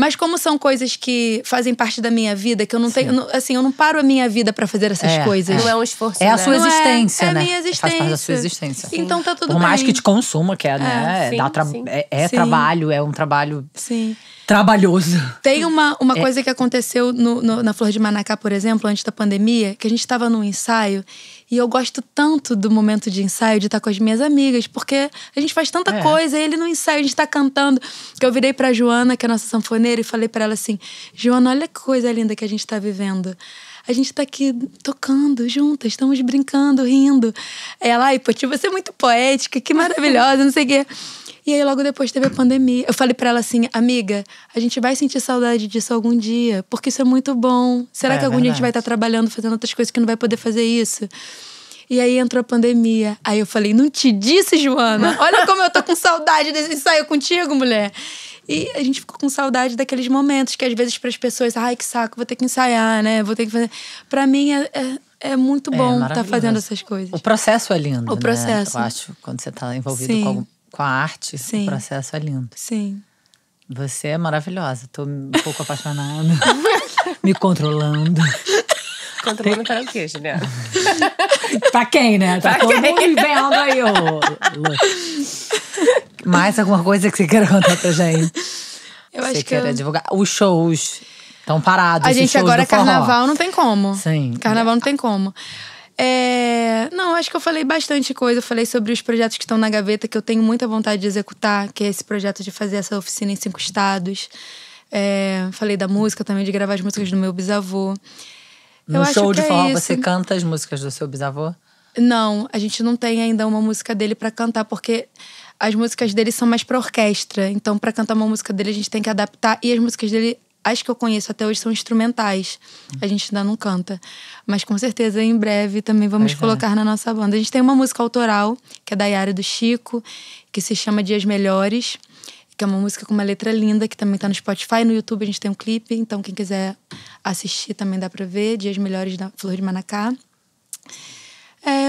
Mas como são coisas que fazem parte da minha vida, que eu não Sim. tenho. Assim, eu não paro a minha vida para fazer essas é, coisas. É. Não é um esforço. É né? a sua é, existência, é, né? É a minha existência. Faz parte da sua existência. Sim. Então tá tudo Por bem. Por mais que te consuma, que é, né? É. Sim, tra é, trabalho, é um trabalho. Sim trabalhoso. Tem uma, uma é. coisa que aconteceu no, no, na Flor de Manacá, por exemplo, antes da pandemia, que a gente estava num ensaio e eu gosto tanto do momento de ensaio, de estar tá com as minhas amigas, porque a gente faz tanta é. coisa, ele no ensaio, a gente está cantando. Que eu virei a Joana, que é a nossa sanfoneira, e falei para ela assim: Joana, olha que coisa linda que a gente está vivendo a gente tá aqui tocando juntas, estamos brincando, rindo. Ela, ai, Poti, tipo, você é muito poética, que maravilhosa, não sei o quê. E aí logo depois teve a pandemia. Eu falei para ela assim, amiga, a gente vai sentir saudade disso algum dia, porque isso é muito bom. Será é, que algum verdade. dia a gente vai estar tá trabalhando, fazendo outras coisas que não vai poder fazer isso? E aí entrou a pandemia. Aí eu falei, não te disse, Joana? Olha como eu tô com saudade desse ensaio contigo, mulher. E a gente ficou com saudade daqueles momentos que às vezes para as pessoas, ai que saco, vou ter que ensaiar, né? Vou ter que fazer. Para mim é, é, é, muito é bom estar é, tá fazendo essas coisas. O processo é lindo. O né? processo. Né? Eu acho, quando você está envolvido Sim. com algum com a arte, Sim. o processo é lindo. Sim. Você é maravilhosa. Tô um pouco apaixonada. me controlando. Controlando para o quê, Juliana? pra quem, né? Tá pra tá todo quem? mundo vendo aí, ô. Mais alguma coisa que você queira contar pra gente? Eu você acho que. Eu... divulgar? Os shows estão parados. A gente agora, é carnaval, não tem como. Sim. Carnaval não tem como. É... Não, acho que eu falei bastante coisa. Eu falei sobre os projetos que estão na gaveta, que eu tenho muita vontade de executar, que é esse projeto de fazer essa oficina em cinco estados. É... Falei da música também, de gravar as músicas do meu bisavô. No eu show de falar é você canta as músicas do seu bisavô? Não, a gente não tem ainda uma música dele para cantar, porque as músicas dele são mais para orquestra. Então, para cantar uma música dele, a gente tem que adaptar. E as músicas dele as que eu conheço até hoje são instrumentais. A gente ainda não canta. Mas com certeza em breve também vamos pois é. colocar é. na nossa banda. A gente tem uma música autoral, que é da Yara do Chico, que se chama Dias Melhores, que é uma música com uma letra linda, que também tá no Spotify, no YouTube a gente tem um clipe, então quem quiser assistir também dá para ver, Dias Melhores da Flor de Manacá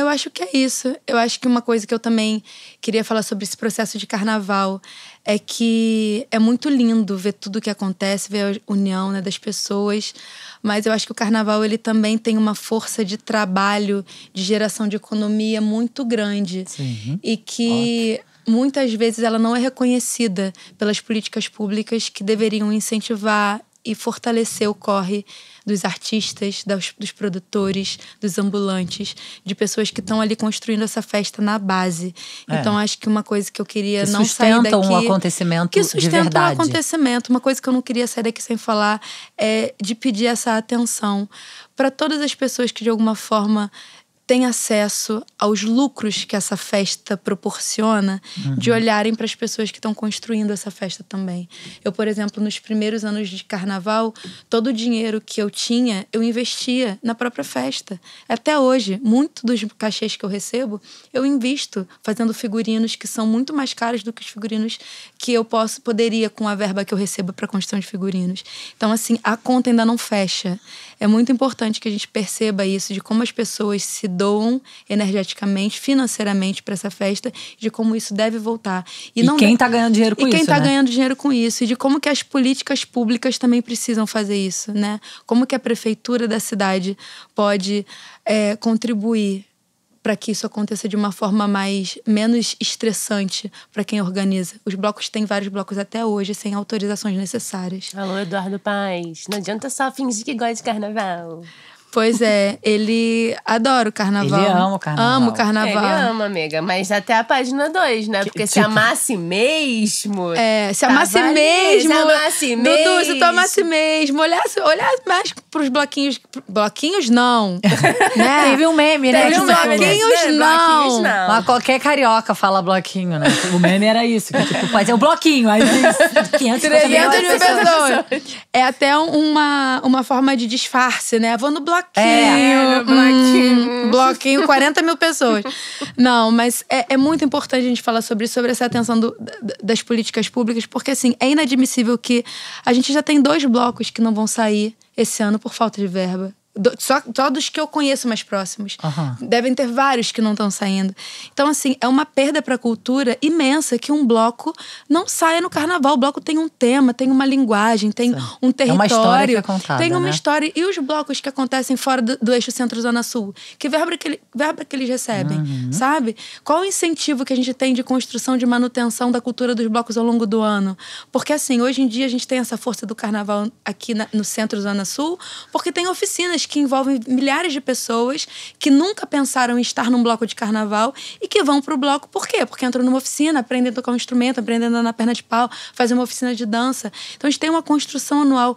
eu acho que é isso. Eu acho que uma coisa que eu também queria falar sobre esse processo de carnaval é que é muito lindo ver tudo o que acontece, ver a união né, das pessoas, mas eu acho que o carnaval ele também tem uma força de trabalho, de geração de economia muito grande Sim. e que Ótimo muitas vezes ela não é reconhecida pelas políticas públicas que deveriam incentivar e fortalecer o corre dos artistas, dos, dos produtores, dos ambulantes, de pessoas que estão ali construindo essa festa na base. É. Então acho que uma coisa que eu queria que não sair daqui um acontecimento que sustenta de verdade. um acontecimento, uma coisa que eu não queria sair daqui sem falar é de pedir essa atenção para todas as pessoas que de alguma forma tem acesso aos lucros que essa festa proporciona, uhum. de olharem para as pessoas que estão construindo essa festa também. Eu, por exemplo, nos primeiros anos de carnaval, todo o dinheiro que eu tinha, eu investia na própria festa. Até hoje, muito dos cachês que eu recebo, eu invisto fazendo figurinos que são muito mais caros do que os figurinos que eu posso poderia com a verba que eu recebo para construção de figurinos. Então, assim, a conta ainda não fecha. É muito importante que a gente perceba isso de como as pessoas se doam energeticamente, financeiramente para essa festa, de como isso deve voltar. E, e quem está deve... ganhando dinheiro com isso. E quem está né? ganhando dinheiro com isso, e de como que as políticas públicas também precisam fazer isso, né? Como que a prefeitura da cidade pode é, contribuir para que isso aconteça de uma forma mais menos estressante para quem organiza. Os blocos têm vários blocos até hoje sem autorizações necessárias. Alô, Eduardo Paz, não adianta só fingir que gosta de carnaval. Pois é, ele adora o carnaval. Ele ama o carnaval. Amo o carnaval. É, ele ama, amiga, mas até a página 2, né? Porque se amasse mesmo. É, se amasse tá mesmo. Se amasse mesmo. Dudu, se tu amasse mesmo, olhasse, olhasse mais pros bloquinhos. Bloquinhos não. né? Teve um meme, né? Teve um bloquinhos, né? não. não. Mas qualquer carioca fala bloquinho, né? O meme era isso, que tipo, fazer o um bloquinho, aí 500 300 mil pessoas. pessoas. É até uma, uma forma de disfarce, né? Vou no bloquinho bloquinho. É, bloquinho. Hum, bloquinho, 40 mil pessoas. Não, mas é, é, muito importante a gente falar sobre isso, sobre essa atenção do, das políticas públicas, porque assim, é inadmissível que a gente já tem dois blocos que não vão sair esse ano por falta de verba. Do, só, só dos que eu conheço mais próximos. Uhum. Devem ter vários que não estão saindo. Então, assim, é uma perda para a cultura imensa que um bloco não saia no carnaval. O bloco tem um tema, tem uma linguagem, tem Sim. um território. É uma história é contada, tem uma né? história. E os blocos que acontecem fora do, do eixo centro-zona sul? Que verba que, ele, verba que eles recebem, uhum. sabe? Qual o incentivo que a gente tem de construção, de manutenção da cultura dos blocos ao longo do ano? Porque, assim, hoje em dia a gente tem essa força do carnaval aqui na, no centro-zona sul, porque tem oficinas que envolvem milhares de pessoas que nunca pensaram em estar num bloco de carnaval e que vão pro bloco por quê? Porque entram numa oficina, aprendem a tocar um instrumento, aprendem a andar na perna de pau, fazem uma oficina de dança. Então a gente tem uma construção anual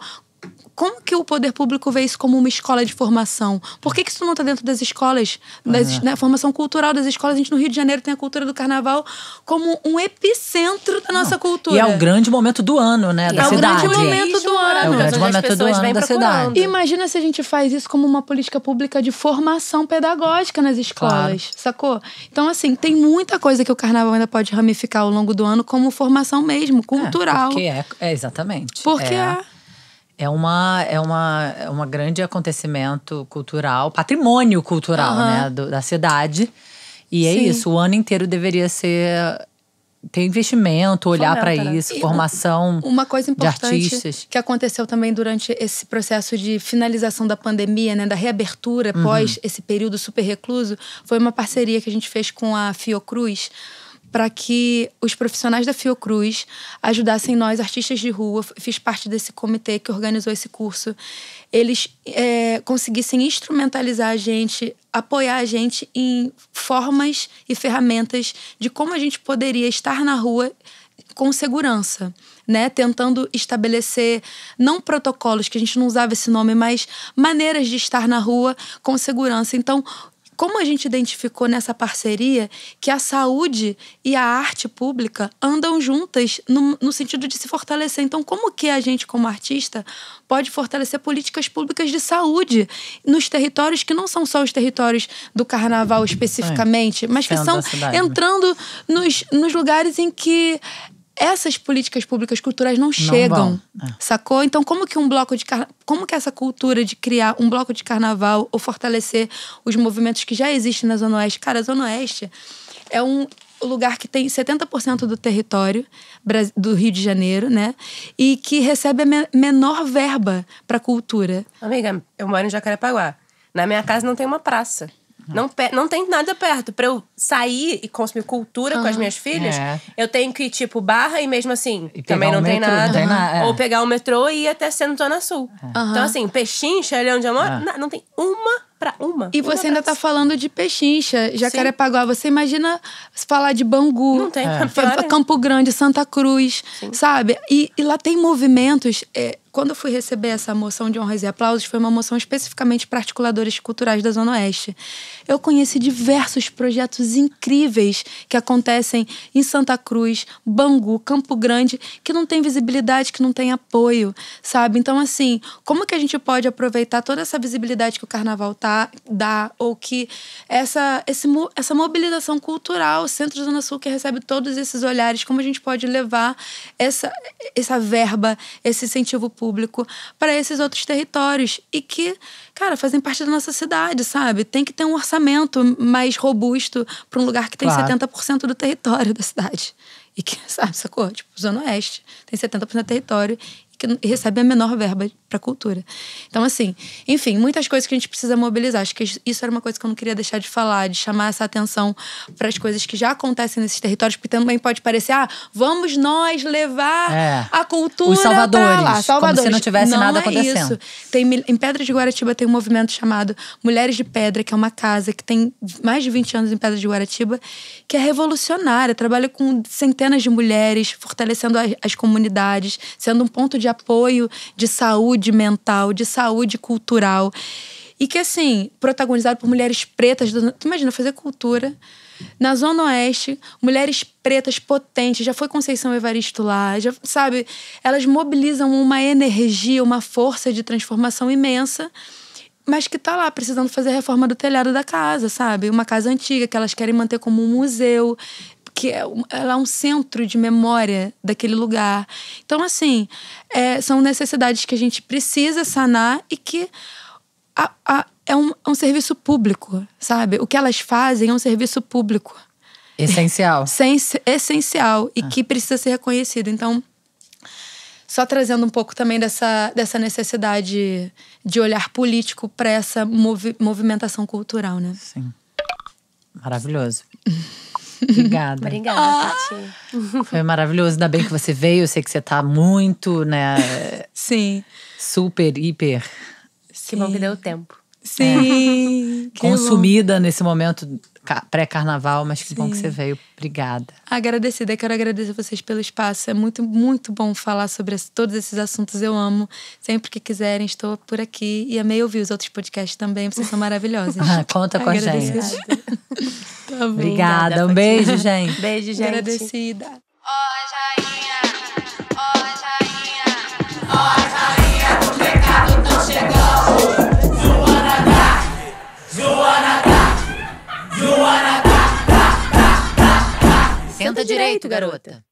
como que o poder público vê isso como uma escola de formação? Por que, que isso não está dentro das escolas, das, uhum. formação cultural das escolas? A gente no Rio de Janeiro tem a cultura do carnaval como um epicentro da nossa não. cultura. E é o grande momento do ano, né? É da é cidade. É o grande momento do ano. É o grande momento do ano da cidade. Imagina se a gente faz isso como uma política pública de formação pedagógica nas escolas, claro. sacou? Então, assim, tem muita coisa que o carnaval ainda pode ramificar ao longo do ano como formação mesmo, é, cultural. É, porque é, é exatamente. Porque é. é é uma, é uma, é uma grande acontecimento cultural, patrimônio cultural, uhum. né, do, da cidade. E é Sim. é isso, o ano inteiro deveria ser ter investimento, olhar para né? isso, e formação uma coisa importante que aconteceu também durante esse processo de finalização da pandemia, né, da reabertura uhum. pós esse período super recluso, foi uma parceria que a gente fez com a Fiocruz para que os profissionais da Fiocruz ajudassem nós, artistas de rua. Fiz parte desse comitê que organizou esse curso. Eles é, conseguissem instrumentalizar a gente, apoiar a gente em formas e ferramentas de como a gente poderia estar na rua com segurança, né? Tentando estabelecer não protocolos, que a gente não usava esse nome, mas maneiras de estar na rua com segurança. Então, como a gente identificou nessa parceria que a saúde e a arte pública andam juntas no, no, sentido de se fortalecer. Então, como que a gente, como artista, pode fortalecer políticas públicas de saúde nos territórios que não são só os territórios do carnaval especificamente, é, mas que são cidade, né? entrando né? nos, nos lugares em que essas políticas públicas culturais não chegam, não é. sacou? Então como que um bloco de como que essa cultura de criar um bloco de carnaval ou fortalecer os movimentos que já existem na Zona Oeste, cara, a Zona Oeste é um lugar que tem 70% do território do Rio de Janeiro, né? E que recebe a me menor verba para cultura. Amiga, eu moro em Jacarepaguá. Na minha casa não tem uma praça. Não, não tem nada perto. Pra eu sair e consumir cultura uhum. com as minhas filhas, é. eu tenho que ir, tipo, barra e mesmo assim, e também não tem, metrô, nada, não tem nada. É. Ou pegar o metrô e ir até sendo Zona Sul. Uhum. Então, assim, Pechincha, Leão onde eu moro, uhum. não tem uma pra uma. E uma você ainda tá praça. tá falando de Pechincha, Jacarepaguá. Sim. Você imagina falar de Bangu. Não tem. É. Campo Grande, Santa Cruz, Sim. sabe? E, e, lá tem movimentos… É, quando eu fui receber essa moção de honras e aplausos, foi uma moção especificamente para articuladores culturais da Zona Oeste. Eu conheci diversos projetos incríveis que acontecem em Santa Cruz, Bangu, Campo Grande, que não tem visibilidade, que não tem apoio, sabe? Então, assim, como que a gente pode aproveitar toda essa visibilidade que o carnaval tá, dá, ou que essa, esse, essa mobilização cultural, Centro Zona Sul, que recebe todos esses olhares, como a gente pode levar essa, essa verba, esse incentivo público? público para esses outros territórios e que, cara, fazem parte da nossa cidade, sabe? Tem que ter um orçamento mais robusto para um lugar que tem claro. 70% do território da cidade. E que, sabe, sacou? Tipo, Zona Oeste tem 70% do território que recebe a menor verba para cultura. Então, assim, enfim, muitas coisas que a gente precisa mobilizar. Acho que isso era uma coisa que eu não queria deixar de falar, de chamar essa atenção para as coisas que já acontecem nesses territórios, porque também pode parecer, ah, vamos nós levar é. a cultura. Os salvadores, lá. salvadores. Como se não tivesse não nada é acontecendo. Isso. Tem, em Pedra de Guaratiba tem um movimento chamado Mulheres de Pedra, que é uma casa que tem mais de 20 anos em Pedra de Guaratiba, que é revolucionária, trabalha com centenas de mulheres, fortalecendo as, as comunidades, sendo um ponto de apoio de saúde mental, de saúde cultural. E que, assim, protagonizado por mulheres pretas. Tu imagina fazer cultura. Na Zona Oeste, mulheres pretas potentes, já foi Conceição Evaristo lá, já, sabe? Elas mobilizam uma energia, uma força de transformação imensa, mas que tá lá precisando fazer a reforma do telhado da casa, sabe? Uma casa antiga que elas querem manter como um museu que é, ela é um centro de memória daquele lugar. Então, assim, é, são necessidades que a gente precisa sanar e que a, a, é, um, é um serviço público, sabe? O que elas fazem é um serviço público. Essencial. essencial e ah. que precisa ser reconhecido. Então, só trazendo um pouco também dessa, dessa necessidade de olhar político para essa movi movimentação cultural, né? Sim. Maravilhoso. Obrigada. Obrigada, ah! Tati. Foi maravilhoso. Ainda bem que você veio. Eu sei que você tá muito, né? Sim. Super, hiper. Sim. Que bom que deu tempo. Sim. É. Consumida bom. nesse momento pré-carnaval, mas que Sim. bom que você veio. Obrigada. Agradecida, quero agradecer a vocês pelo espaço. É muito, muito bom falar sobre todos esses assuntos. Eu amo. Sempre que quiserem, estou por aqui. E amei ouvir os outros podcasts também. Vocês são maravilhosos. Ah, conta com Agradecida. a gente. tá bom. Obrigada. Um beijo, gente. Beijo, gente. Agradecida. Oh, Jainha. Senta direito, garota.